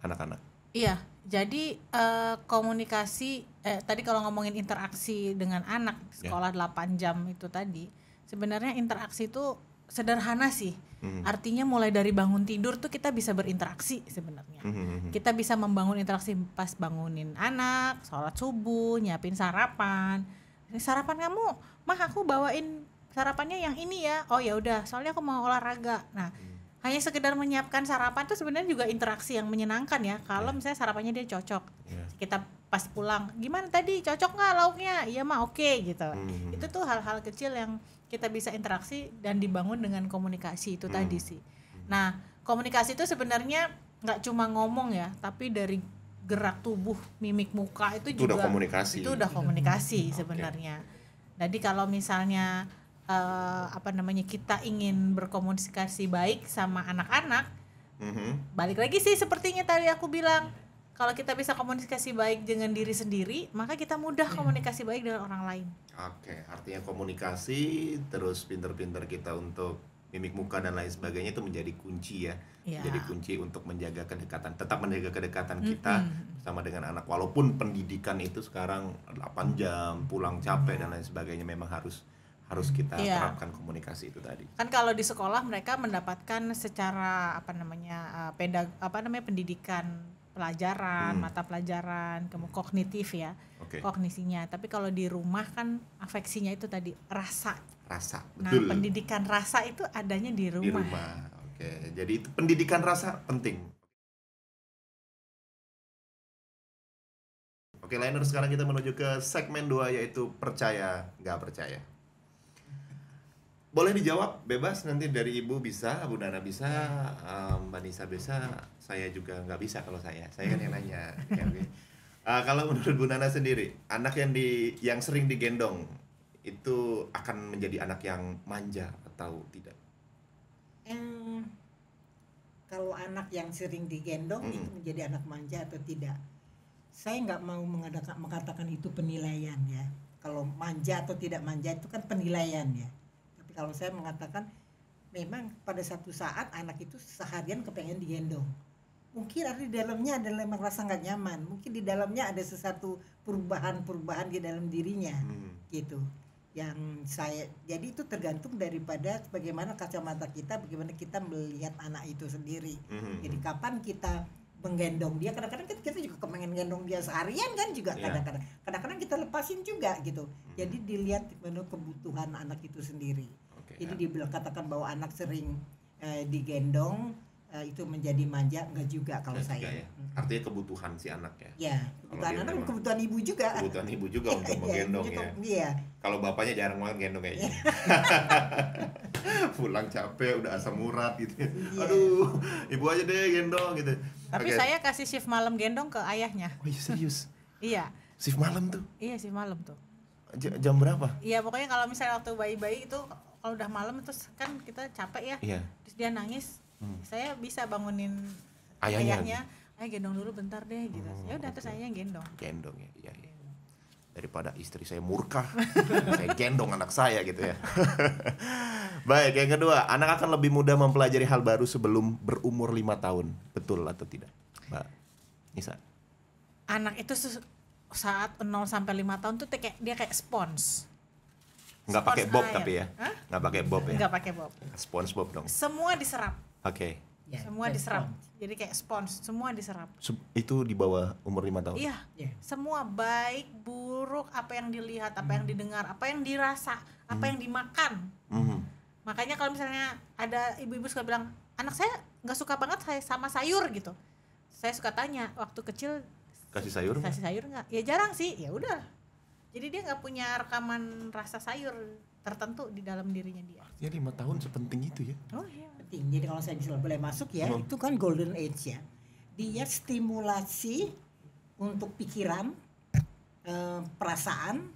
anak-anak? Iya, jadi uh, komunikasi eh, tadi kalau ngomongin interaksi dengan anak ya. sekolah yeah. 8 jam itu tadi sebenarnya interaksi itu sederhana sih. hmm Artinya mulai dari bangun tidur tuh kita bisa berinteraksi sebenarnya. hmm, hmm, hmm. Kita bisa membangun interaksi pas bangunin anak, sholat subuh, nyiapin sarapan. Sarapan kamu, mah aku bawain sarapannya yang ini ya. Oh ya udah, soalnya aku mau olahraga. Nah, hmm. hanya sekedar menyiapkan sarapan tuh sebenarnya juga interaksi yang menyenangkan ya. Kalau yeah. misalnya sarapannya dia cocok, yeah. kita pas pulang, gimana tadi cocok nggak lauknya? Iya mah oke okay, gitu. Hmm, hmm Itu tuh hal-hal kecil yang kita bisa interaksi dan dibangun dengan komunikasi itu hmm. tadi sih. Nah, komunikasi itu sebenarnya nggak cuma ngomong ya, tapi dari gerak tubuh, mimik muka itu, itu juga udah komunikasi. Itu udah komunikasi hmm. sebenarnya. Okay. Jadi kalau misalnya uh, apa namanya kita ingin berkomunikasi baik sama anak-anak, mm-hmm. balik lagi sih sepertinya tadi aku bilang kalau kita bisa komunikasi baik dengan diri sendiri maka kita mudah hmm. komunikasi baik dengan orang lain oke okay. artinya komunikasi terus pinter-pinter kita untuk mimik muka dan lain sebagainya itu menjadi kunci ya, ya. menjadi kunci untuk menjaga kedekatan tetap menjaga kedekatan kita mm -hmm. sama dengan anak walaupun pendidikan itu sekarang 8 jam pulang capek mm -hmm. dan lain sebagainya memang harus harus kita yeah. terapkan komunikasi itu tadi. Kan kalau di sekolah mereka mendapatkan secara apa namanya eh, apa namanya pendidikan pelajaran, hmm. mata pelajaran, kamu kognitif ya, okay. kognisinya. Tapi kalau di rumah kan afeksinya itu tadi rasa. Rasa. Nah, betul. pendidikan rasa itu adanya di rumah. Di rumah. Oke. Okay. Jadi itu pendidikan rasa penting. Oke, okay, liner sekarang kita menuju ke segmen 2 yaitu percaya nggak percaya boleh dijawab bebas nanti dari ibu bisa Bu Nana bisa ya. um, Mbak Nisa bisa saya juga nggak bisa kalau saya saya kan yang nanya *laughs* gitu. uh, kalau menurut Bu Nana sendiri anak yang di yang sering digendong itu akan menjadi anak yang manja atau tidak yang kalau anak yang sering digendong hmm. itu menjadi anak manja atau tidak saya nggak mau mengatakan itu penilaian ya kalau manja atau tidak manja itu kan penilaian ya kalau saya mengatakan memang pada satu saat anak itu seharian kepengen digendong mungkin ada di dalamnya ada memang rasa nggak nyaman mungkin di dalamnya ada sesuatu perubahan-perubahan di dalam dirinya hmm. gitu yang saya jadi itu tergantung daripada bagaimana kacamata kita bagaimana kita melihat anak itu sendiri hmm jadi kapan kita menggendong dia kadang-kadang kan kita juga kepengen gendong dia seharian kan juga iya. kadang-kadang kadang-kadang kita lepasin juga gitu hmm jadi dilihat menurut kebutuhan anak itu sendiri jadi ya. dikatakan bahwa anak sering eh, digendong eh, itu menjadi manja enggak juga kalau ya, saya. ya. Artinya kebutuhan si anak ya. Iya, kebutuhan anak memang, kebutuhan ibu juga. Kebutuhan ibu juga *laughs* untuk iya, menggendong ya. Iya. Kalau bapaknya jarang banget gendong kayaknya. Iya. *laughs* Pulang capek udah asam urat gitu. Ya. Iya. Aduh, ibu aja deh gendong gitu. Tapi okay. saya kasih shift malam gendong ke ayahnya. Oh, serius? *laughs* iya. Shift malam tuh? Iya, shift malam tuh. J jam berapa? Iya, pokoknya kalau misalnya waktu bayi-bayi itu kalau udah malam terus kan kita capek ya iya. terus dia nangis hmm. saya bisa bangunin ayahnya, ayahnya ayo gendong dulu bentar deh gitu hmm, ya udah okay. terus ayahnya gendong gendong ya iya, iya. daripada istri saya murka *laughs* saya gendong anak saya gitu ya *laughs* baik yang kedua anak akan lebih mudah mempelajari hal baru sebelum berumur lima tahun betul atau tidak mbak Nisa anak itu saat 0 sampai lima tahun tuh kayak dia kayak spons nggak pakai bob tapi ya nggak pakai bob ya nggak pakai bob SpongeBob dong semua diserap oke okay. Ya, yeah, semua diserap sponge. jadi kayak spons semua diserap Sub, itu di bawah umur lima tahun iya yeah. semua baik buruk apa yang dilihat apa mm. yang hmm. didengar apa yang dirasa apa mm. yang dimakan hmm. makanya kalau misalnya ada ibu-ibu suka bilang anak saya nggak suka banget saya sama sayur gitu saya suka tanya waktu kecil kasih sayur kasih sayur nggak ya jarang sih ya udah jadi dia nggak punya rekaman rasa sayur tertentu di dalam dirinya dia artinya lima tahun sepenting itu ya oh iya penting jadi kalau saya bisa boleh masuk ya hmm. itu kan golden age ya dia stimulasi untuk pikiran eh, perasaan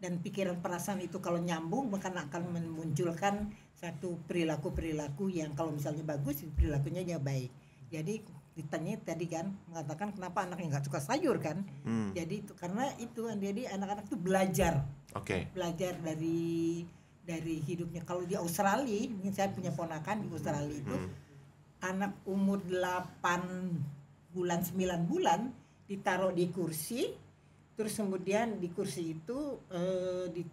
dan pikiran perasaan itu kalau nyambung maka akan memunculkan satu perilaku perilaku yang kalau misalnya bagus perilakunya ya baik jadi ditanya tadi kan mengatakan kenapa anaknya nggak suka sayur kan hmm. jadi itu karena itu jadi anak-anak tuh belajar okay. belajar dari dari hidupnya kalau di Australia ini saya punya ponakan di Australia itu hmm. anak umur 8 bulan 9 bulan ditaruh di kursi terus kemudian di kursi itu eh, di,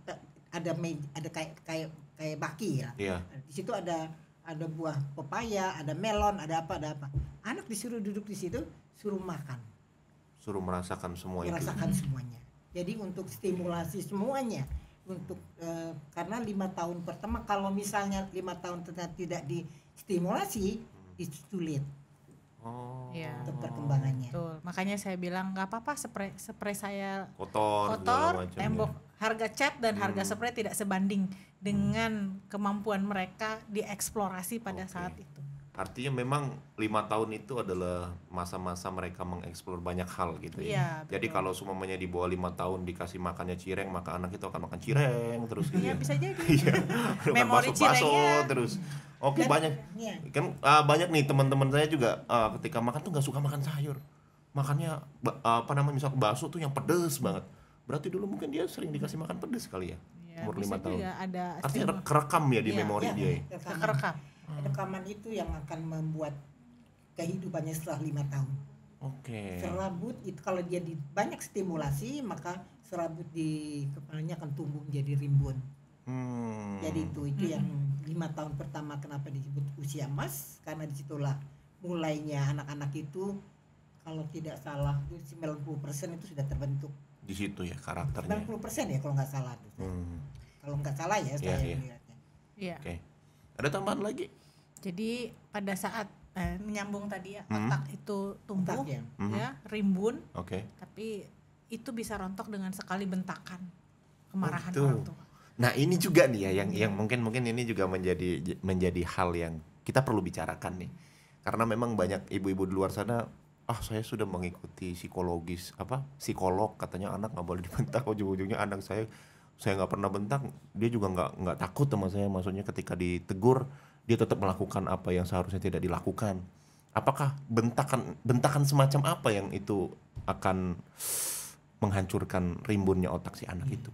ada me, ada kayak kayak kayak baki ya yeah. di situ ada ada buah pepaya ada melon ada apa ada apa anak disuruh duduk di situ suruh makan suruh merasakan semua merasakan itu. semuanya jadi untuk stimulasi semuanya untuk e, karena lima tahun pertama kalau misalnya lima tahun ternyata tidak distimulasi stimulasi itu sulit Oh. Ya. Untuk perkembangannya. Betul. Makanya saya bilang nggak apa-apa spray spray saya kotor, kotor tembok harga cat dan hmm. harga spray tidak sebanding dengan hmm. kemampuan mereka dieksplorasi pada okay. saat itu artinya memang lima tahun itu adalah masa-masa mereka mengeksplor banyak hal gitu ya. ya jadi kalau semuanya di bawah lima tahun dikasih makannya cireng maka anak itu akan makan cireng terus gitu. Iya, ya, bisa jadi. *laughs* Iya. memori cirengnya. terus. Oke okay, banyak. Ya. Kan uh, banyak nih teman-teman saya juga uh, ketika makan tuh nggak suka makan sayur. Makannya uh, apa namanya misal bakso tuh yang pedes banget. Berarti dulu mungkin dia sering dikasih makan pedes kali ya. ya umur lima tahun. Ada Artinya kerekam ya di iya, memori iya. dia. Ya. Kerekam. Hmm. rekaman itu yang akan membuat kehidupannya setelah lima tahun. Oke. Okay. Serabut itu kalau dia di, banyak stimulasi maka serabut di kepalanya akan tumbuh menjadi rimbun. Hmm. Jadi itu itu hmm. yang lima tahun pertama kenapa disebut usia emas karena disitulah mulainya anak-anak itu kalau tidak salah itu persen itu sudah terbentuk. Di situ ya karakternya. 90% ya kalau nggak salah. Hmm. Kalau nggak salah ya iya, saya yeah. melihatnya. Iya. Oke. Okay. Ada tambahan lagi? Jadi pada saat eh, menyambung tadi ya, hmm. otak itu tumbuh otak ya, hmm. ya rimbun. Oke. Okay. Tapi itu bisa rontok dengan sekali bentakan kemarahan oh, orang tua. Nah, ini juga nih ya yang iya. yang mungkin mungkin ini juga menjadi menjadi hal yang kita perlu bicarakan nih. Karena memang banyak ibu-ibu di luar sana ah oh, saya sudah mengikuti psikologis apa psikolog katanya anak nggak boleh dibentak ujung-ujungnya anak saya saya nggak pernah bentak dia juga nggak nggak takut sama saya maksudnya ketika ditegur dia tetap melakukan apa yang seharusnya tidak dilakukan apakah bentakan bentakan semacam apa yang itu akan menghancurkan rimbunnya otak si anak hmm. itu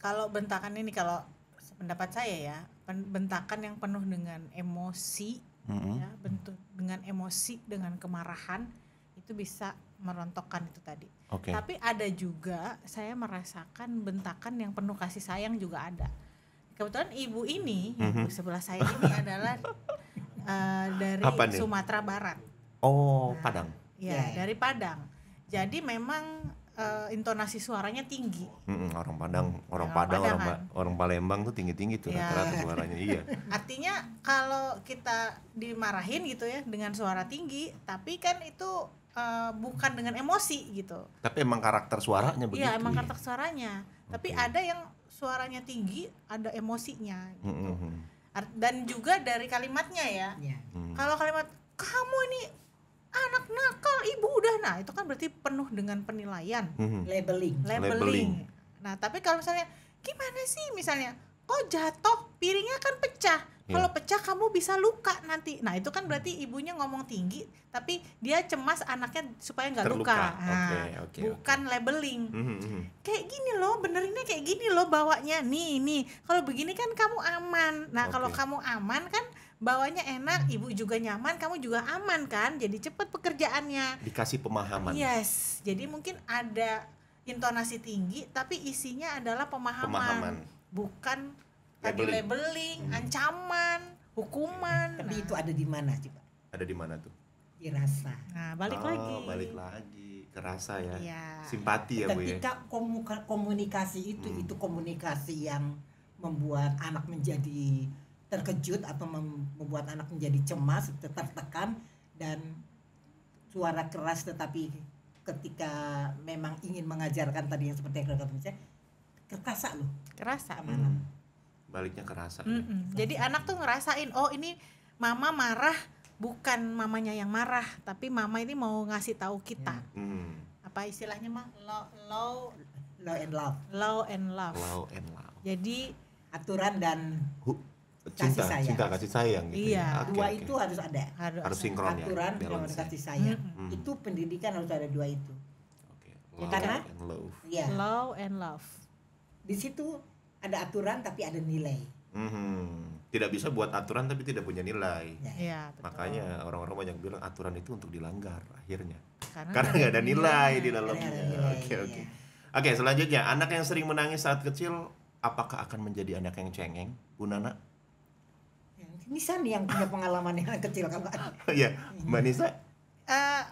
kalau bentakan ini kalau pendapat saya ya bentakan yang penuh dengan emosi hmm ya bentuk dengan emosi dengan kemarahan itu bisa merontokkan itu tadi okay. tapi ada juga saya merasakan bentakan yang penuh kasih sayang juga ada kebetulan ibu ini mm -hmm. ibu sebelah saya ini *laughs* adalah uh, dari Sumatera Barat. Oh, nah, Padang. Ya, yeah. Iya. dari Padang. Jadi memang uh, intonasi suaranya tinggi. Mm hmm orang Padang, orang orang Padang, orang, orang Palembang tuh tinggi-tinggi tuh yeah. rata-rata suaranya. iya. *laughs* Artinya kalau kita dimarahin gitu ya dengan suara tinggi, tapi kan itu uh, bukan dengan emosi gitu. Tapi emang karakter suaranya iya, begitu. Iya, emang karakter suaranya. Okay. Tapi ada yang suaranya tinggi ada emosinya gitu. Mm -hmm. Dan juga dari kalimatnya ya. Yeah. Mm. Kalau kalimat kamu ini anak nakal ibu udah nah itu kan berarti penuh dengan penilaian mm -hmm. labeling. labeling labeling nah tapi kalau misalnya gimana sih misalnya oh jatuh piringnya kan pecah iya. kalau pecah kamu bisa luka nanti nah itu kan berarti ibunya ngomong tinggi tapi dia cemas anaknya supaya nggak luka nah, okay, okay, bukan okay. labeling mm-hmm. kayak gini loh benerinnya kayak gini loh bawanya nih nih kalau begini kan kamu aman nah okay. kalau kamu aman kan bawanya enak ibu juga nyaman kamu juga aman kan jadi cepet pekerjaannya dikasih pemahaman yes jadi mungkin ada intonasi tinggi tapi isinya adalah pemahaman, pemahaman bukan tadi labeling, hmm. ancaman, hukuman. Tapi nah. itu ada di mana coba? Ada di mana tuh? Di rasa. Nah, balik oh, lagi. balik lagi kerasa rasa ya. Iya. Simpati ya, Ketika Bu ya. Ketika komunikasi itu hmm. itu komunikasi yang membuat anak menjadi terkejut atau membuat anak menjadi cemas, tertekan dan suara keras tetapi ketika memang ingin mengajarkan tadi yang seperti yang kata saya kerasa loh kerasa hmm. baliknya kerasa mm -mm. jadi anak tuh ngerasain oh ini mama marah bukan mamanya yang marah tapi mama ini mau ngasih tahu kita ya. hmm. apa istilahnya mah low low low and love low and love low and love jadi aturan dan Hu cinta kasih sayang. cinta kasih sayang gitu iya ya. okay, dua okay. itu harus ada harus, harus sinkron ya dan kasih sayang hmm. itu pendidikan harus ada dua itu okay. Ya, low karena and love. Yeah. low and love di situ ada aturan tapi ada nilai. hmm Tidak bisa buat aturan tapi tidak punya nilai. Ya, iya, ya Makanya orang-orang banyak bilang aturan itu untuk dilanggar akhirnya. Karena, Karena nggak ada nilai, di dalamnya. Oke oke. Iya. Oke selanjutnya anak yang sering menangis saat kecil apakah akan menjadi anak yang cengeng, Bu Nana? Ya, Nisa nih yang punya pengalaman yang kecil kalau ada. *laughs* Iya, Mbak Nisa. Uh,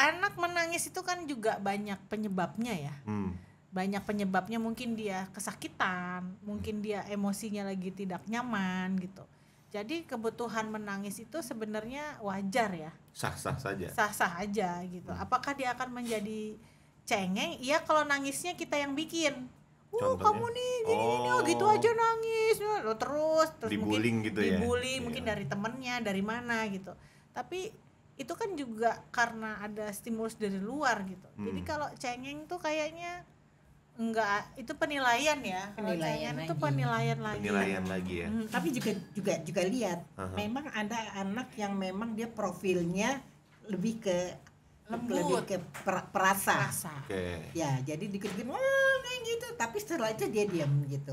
anak menangis itu kan juga banyak penyebabnya ya. Hmm banyak penyebabnya mungkin dia kesakitan mungkin dia emosinya lagi tidak nyaman gitu jadi kebutuhan menangis itu sebenarnya wajar ya sah sah saja sah sah aja gitu hmm. apakah dia akan menjadi cengeng iya kalau nangisnya kita yang bikin Uh, kamu nih gini oh. gini oh, gitu aja nangis lo terus terus dibuling mungkin gitu ya dibully iya. mungkin dari temennya dari mana gitu tapi itu kan juga karena ada stimulus dari luar gitu. Hmm. Jadi kalau cengeng tuh kayaknya enggak itu penilaian ya penilaian itu penilaian lagi penilaian lagi ya hmm, tapi juga juga juga lihat uh-huh. memang ada anak yang memang dia profilnya lebih ke lembut lebih ke per, perasa, perasa. Okay. ya jadi dikit-dikit wah kayak gitu tapi setelah itu dia diam gitu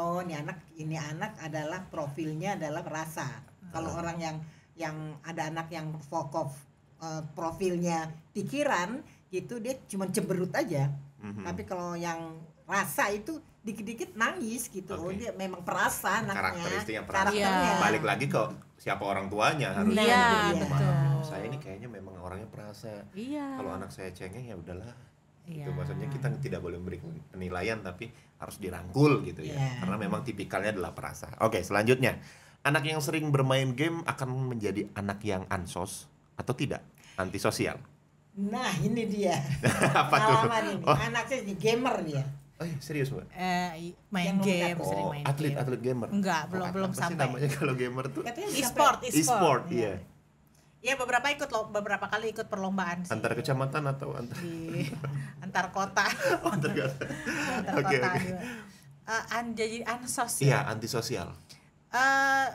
oh ini anak ini anak adalah profilnya adalah perasa uh-huh. kalau orang yang yang ada anak yang fokof uh, eh, profilnya pikiran gitu dia cuma cemberut aja hmm Tapi kalau yang rasa itu dikit-dikit nangis gitu. Okay. dia memang perasa anaknya. Karakteristik yang perasa. Karakternya. Ya. Balik lagi ke siapa orang tuanya harusnya. Iya, gitu. iya betul. Saya ini kayaknya memang orangnya perasa. Iya. Kalau anak saya cengeng ya udahlah. Gitu. Iya. Itu maksudnya kita tidak boleh memberi penilaian tapi harus dirangkul gitu ya. Yeah. Karena memang tipikalnya adalah perasa. Oke, selanjutnya. Anak yang sering bermain game akan menjadi anak yang ansos atau tidak? Antisosial Nah ini dia *laughs* Apa pengalaman tuh? ini. Oh. Anaknya jadi gamer dia. Oh, iya, serius mbak? Eh, main yang game, oh, main atlet, game. Atlet gamer? Enggak, belum oh, belum sampai. namanya kalau gamer tuh? e-sport, e-sport. iya. ya Iya beberapa ikut loh, beberapa kali ikut perlombaan sih. Antar kecamatan atau antar di, *laughs* antar kota. Oh, antar kota. *laughs* antar okay, kota. Okay. Iya. Uh, eh, an, jadi ansosial. Ya? Iya, antisosial. Uh,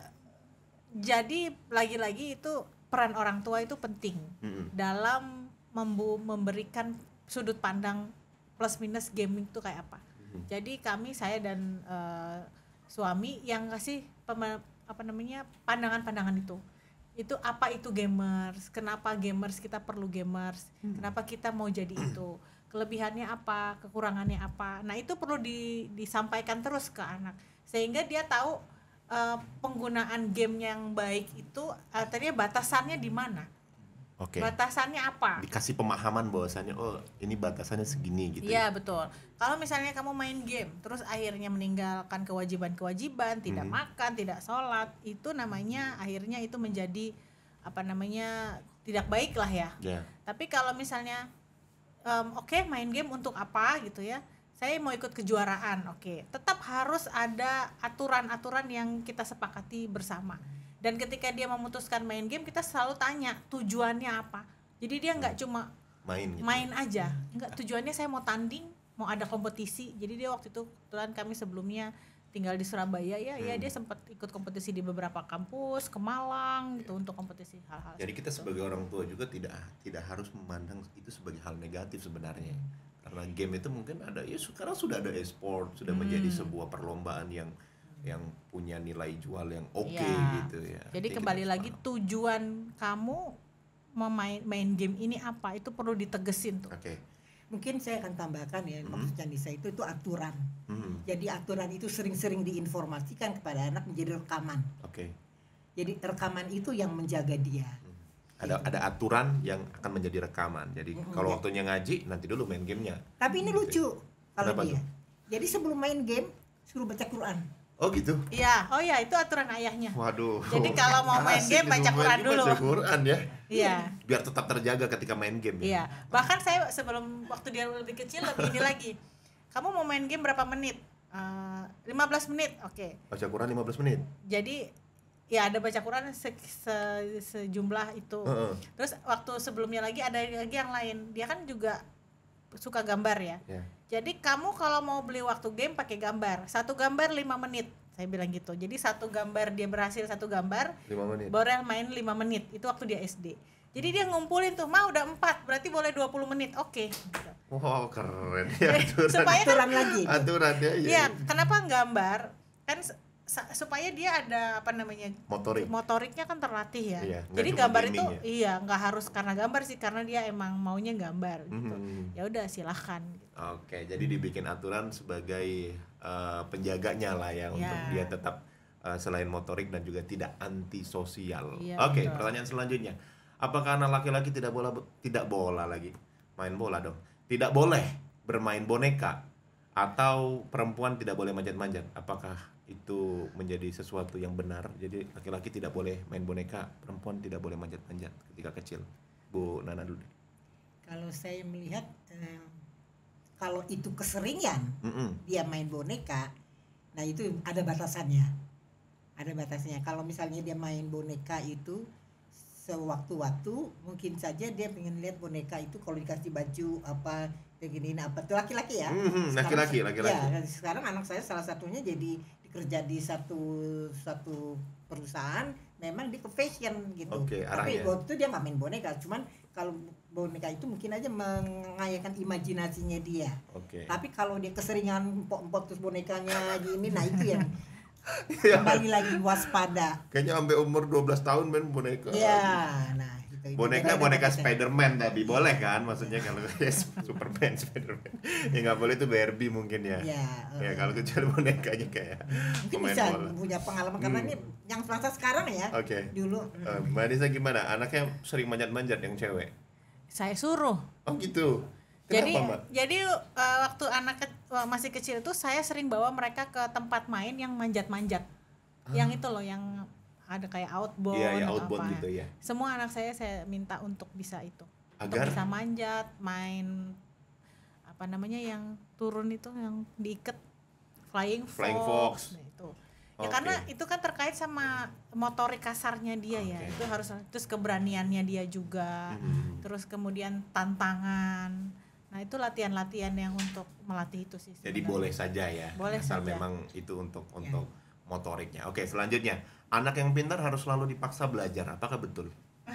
jadi lagi-lagi itu peran orang tua itu penting mm -hmm. dalam membu memberikan sudut pandang plus minus gaming itu kayak apa. Hmm. Jadi kami saya dan uh, suami yang kasih apa namanya pandangan-pandangan itu. Itu apa itu gamers? Kenapa gamers kita perlu gamers? Hmm. Kenapa kita mau jadi itu? Kelebihannya apa? Kekurangannya apa? Nah, itu perlu di, disampaikan terus ke anak sehingga dia tahu uh, penggunaan game yang baik itu eh, artinya batasannya di mana Okay. Batasannya apa? Dikasih pemahaman bahwasannya oh ini batasannya segini gitu. Ya. Iya betul. Kalau misalnya kamu main game terus akhirnya meninggalkan kewajiban-kewajiban, tidak hmm makan, tidak sholat, itu namanya akhirnya itu menjadi apa namanya tidak baik lah ya. Yeah. Tapi kalau misalnya um, oke okay, main game untuk apa gitu ya? Saya mau ikut kejuaraan, oke. Okay. Tetap harus ada aturan-aturan yang kita sepakati bersama dan ketika dia memutuskan main game kita selalu tanya tujuannya apa jadi dia nggak hmm. cuma main gitu. main aja hmm. nggak tujuannya saya mau tanding mau ada kompetisi jadi dia waktu itu kebetulan kami sebelumnya tinggal di Surabaya ya, ya hmm. ya dia sempat ikut kompetisi di beberapa kampus ke Malang gitu ya. untuk kompetisi hal-hal jadi kita itu. sebagai orang tua juga tidak tidak harus memandang itu sebagai hal negatif sebenarnya karena game itu mungkin ada ya sekarang sudah ada e-sport sudah hmm. menjadi sebuah perlombaan yang yang punya nilai jual yang oke okay, ya. gitu ya. Jadi, Jadi kembali lagi tujuan kamu memain main game ini apa itu perlu ditegesin tuh. Oke. Okay. Mungkin saya akan tambahkan ya mm -hmm. maksudnya Nisa itu itu aturan. -hmm. Jadi aturan itu sering-sering diinformasikan kepada anak menjadi rekaman. Oke. Okay. Jadi rekaman itu yang menjaga dia. Hmm. ada ada aturan yang akan menjadi rekaman. Jadi -hmm. kalau ya. waktunya ngaji nanti dulu main gamenya. Tapi ini gitu ya. lucu kalau dia. Tuh? Jadi sebelum main game suruh baca Quran. Oh gitu. Iya, oh ya itu aturan ayahnya. Waduh. Jadi kalau mau main game baca Quran dulu. Baca Quran ya. Iya. Biar tetap terjaga ketika main game. Ya? Iya. Bahkan saya sebelum waktu dia lebih kecil lebih ini lagi. Kamu mau main game berapa menit? Uh, eh, 15 menit. Oke. Okay. Baca Quran 15 menit. Jadi ya ada baca Quran se -se sejumlah itu. Uh -uh. Terus waktu sebelumnya lagi ada lagi yang lain. Dia kan juga suka gambar ya. Yeah jadi kamu kalau mau beli waktu game pakai gambar. Satu gambar lima menit. Saya bilang gitu. Jadi satu gambar dia berhasil satu gambar. lima menit. Borel main lima menit. Itu waktu dia SD. Jadi dia ngumpulin tuh, mah udah empat berarti boleh 20 menit. Oke. Okay. Wow, keren ya *laughs* aturan. Supaya kan, aturan lagi. Aturannya ya. Iya, kenapa gambar? Kan supaya dia ada apa namanya motorik motoriknya kan terlatih ya iya, jadi gambar itu ya. iya nggak harus karena gambar sih karena dia emang maunya gambar gitu mm-hmm. ya udah silahkan gitu. oke jadi dibikin aturan sebagai uh, penjaganya lah ya yeah. untuk iya. dia tetap uh, selain motorik dan juga tidak antisosial yeah, oke pertanyaan selanjutnya apakah anak laki-laki tidak bola tidak bola lagi main bola dong tidak boleh bermain boneka atau perempuan tidak boleh manjat-manjat apakah itu menjadi sesuatu yang benar. Jadi laki-laki tidak boleh main boneka, perempuan tidak boleh manjat-manjat ketika kecil. Bu Nana dulu. Kalau saya melihat eh, kalau itu keseringan mm -mm. dia main boneka, nah itu ada batasannya, ada batasnya. Kalau misalnya dia main boneka itu sewaktu-waktu mungkin saja dia pengen lihat boneka itu kalau dikasih baju apa begini apa tuh laki-laki ya mm-hmm. laki-laki laki-laki ya laki -laki. sekarang anak saya salah satunya jadi kerja di satu satu perusahaan memang di ke fashion gitu okay, tapi waktu itu dia nggak main boneka cuman kalau boneka itu mungkin aja mengayakan imajinasinya dia okay. tapi kalau dia keseringan empok-empok terus bonekanya gini nah itu yang *laughs* ya. kembali lagi waspada kayaknya sampai umur 12 tahun main boneka ya nah Gitu. kayak boneka gitu. boneka Spiderman tapi boleh kan maksudnya kalau *laughs* ya Superman Spiderman ya nggak boleh itu Barbie mungkin ya iya, ya, uh, ya kalau kecuali *laughs* bonekanya kayak mungkin bisa bola. punya pengalaman karena hmm. ini yang selasa sekarang ya oke okay. dulu uh, mbak Nisa gimana anaknya sering manjat-manjat yang cewek saya suruh oh gitu Kenapa, jadi Mbak? jadi uh, waktu anak ke, masih kecil tuh saya sering bawa mereka ke tempat main yang manjat-manjat. Yang ah. itu loh yang ada kayak iya, iya, outbound, yeah, yeah, outbound apa. gitu ya. Semua anak saya saya minta untuk bisa itu. Agar untuk bisa manjat, main apa namanya yang turun itu yang diikat flying fox. Flying fox. Nah, itu. Okay. Ya karena itu kan terkait sama motorik kasarnya dia okay. ya. Itu harus terus keberaniannya dia juga. Mm-hmm. Terus kemudian tantangan. Nah, itu latihan-latihan yang untuk melatih itu sih. Sebenarnya. Jadi boleh saja ya. Boleh asal saja. memang itu untuk ya. untuk yeah motoriknya. Oke, selanjutnya. Anak yang pintar harus selalu dipaksa belajar. Apakah betul? *laughs*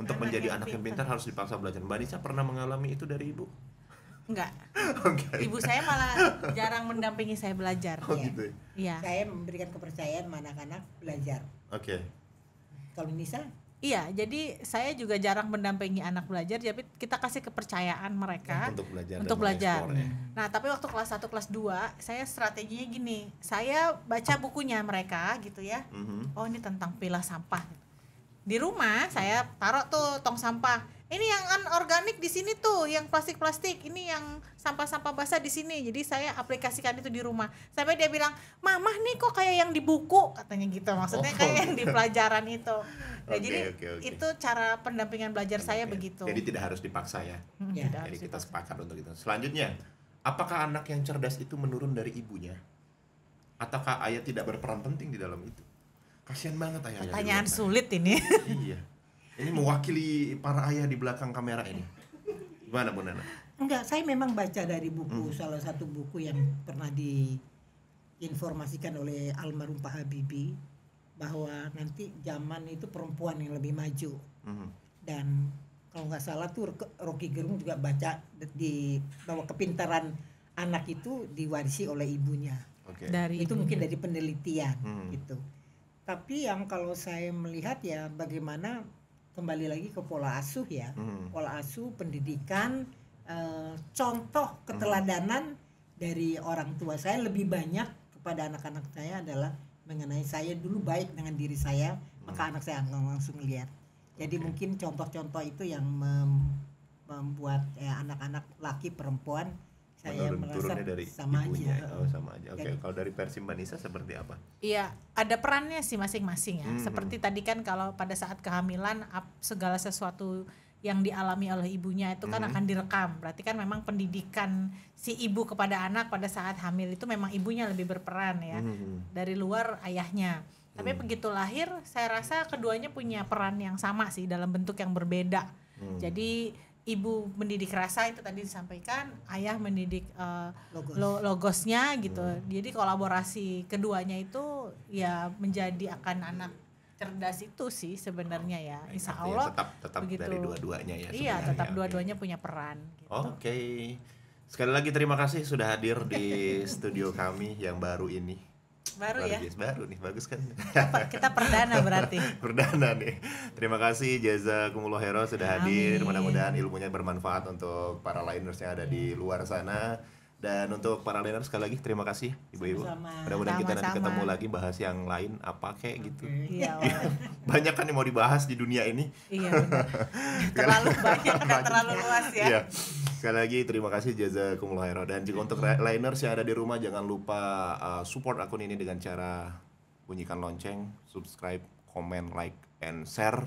Untuk anak menjadi yang anak yang pintar harus dipaksa belajar. Mbak Nisa pernah mengalami itu dari ibu? Enggak. *laughs* okay. Ibu saya malah jarang mendampingi saya belajar. Oh, ya. gitu. Ya. Iya. Saya memberikan kepercayaan anak-anak belajar. Oke. Okay. Kalau Nisa? Iya, jadi saya juga jarang mendampingi anak belajar, tapi kita kasih kepercayaan mereka untuk belajar. Untuk belajar. Ya. Hmm. Nah, tapi waktu kelas 1 kelas 2, saya strateginya gini. Saya baca bukunya mereka gitu ya. Mm-hmm. Oh, ini tentang pilah sampah Di rumah saya taruh tuh tong sampah. Ini yang anorganik di sini tuh, yang plastik-plastik, ini yang sampah-sampah basah di sini. Jadi saya aplikasikan itu di rumah. Sampai dia bilang, "Mamah nih kok kayak yang di buku," katanya gitu. Maksudnya oh. kayak yang di pelajaran itu. Nah, jadi okay, okay. itu cara pendampingan belajar okay. saya begitu jadi tidak harus dipaksa ya, hmm, ya. jadi kita sepakat untuk itu selanjutnya apakah anak yang cerdas itu menurun dari ibunya ataukah ayah tidak berperan penting di dalam itu kasihan banget ayah pertanyaan sulit ini *laughs* iya ini mewakili para ayah di belakang kamera ini gimana bu Nana enggak saya memang baca dari buku hmm. salah satu buku yang pernah diinformasikan oleh almarhum Pak Habibie bahwa nanti zaman itu perempuan yang lebih maju hmm. dan kalau nggak salah tuh Rocky Gerung juga baca di bahwa kepintaran anak itu diwarisi oleh ibunya okay. dari itu ibunya. mungkin dari penelitian hmm. gitu tapi yang kalau saya melihat ya bagaimana kembali lagi ke pola asuh ya hmm. pola asuh pendidikan e, contoh keteladanan hmm. dari orang tua saya lebih banyak kepada anak-anak saya adalah mengenai saya dulu baik dengan diri saya hmm. maka anak saya langsung lihat jadi okay. mungkin contoh-contoh itu yang mem membuat eh, anak-anak ya, laki perempuan saya merasa dari sama ibunya. aja oh, sama aja oke okay. kalau dari versi Manisa seperti apa iya ada perannya sih masing-masing ya hmm. seperti hmm. tadi kan kalau pada saat kehamilan segala sesuatu yang dialami oleh ibunya itu kan -hmm. akan direkam. Berarti kan memang pendidikan si ibu kepada anak pada saat hamil itu memang ibunya lebih berperan ya -hmm. dari luar ayahnya. Mm. Tapi begitu lahir saya rasa keduanya punya peran yang sama sih dalam bentuk yang berbeda. Mm. Jadi ibu mendidik rasa itu tadi disampaikan, ayah mendidik uh, Logos. lo logosnya gitu. Mm. Jadi kolaborasi keduanya itu ya menjadi akan anak cerdas itu sih sebenarnya ya oh, Insya iya, Allah tetap tetap begitu. dari dua-duanya ya iya tetap dua-duanya punya peran gitu. oke okay. sekali lagi terima kasih sudah hadir di studio kami yang baru ini baru, baru ya yes, baru nih bagus kan kita, perdana berarti *laughs* perdana nih terima kasih jazakumullah hero sudah hadir mudah-mudahan ilmunya bermanfaat untuk para liners yang ada di luar sana dan untuk para learner sekali lagi terima kasih ibu-ibu. Mudah-mudahan kita nanti ketemu lagi bahas yang lain apa kayak gitu. Iya. iya. *laughs* banyak kan yang mau dibahas di dunia ini. Iya. *laughs* terlalu banyak kan terlalu luas ya. Iya. Sekali lagi terima kasih jazakumullah khairan dan juga untuk iya. liners yang ada di rumah jangan lupa uh, support akun ini dengan cara bunyikan lonceng, subscribe, comment, like, and share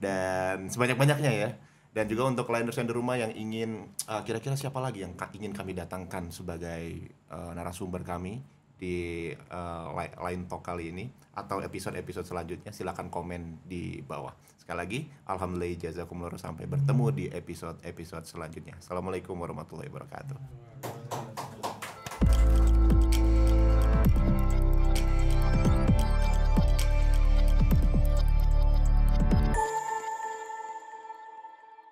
dan sebanyak-banyaknya ya dan juga untuk Landers yang di rumah yang ingin kira eh, kira-kira siapa lagi yang ingin kami datangkan sebagai uh, narasumber kami di uh, eh, lain talk kali ini atau episode-episode selanjutnya silahkan komen di bawah sekali lagi alhamdulillah jazakumullah sampai bertemu di episode-episode selanjutnya assalamualaikum warahmatullahi wabarakatuh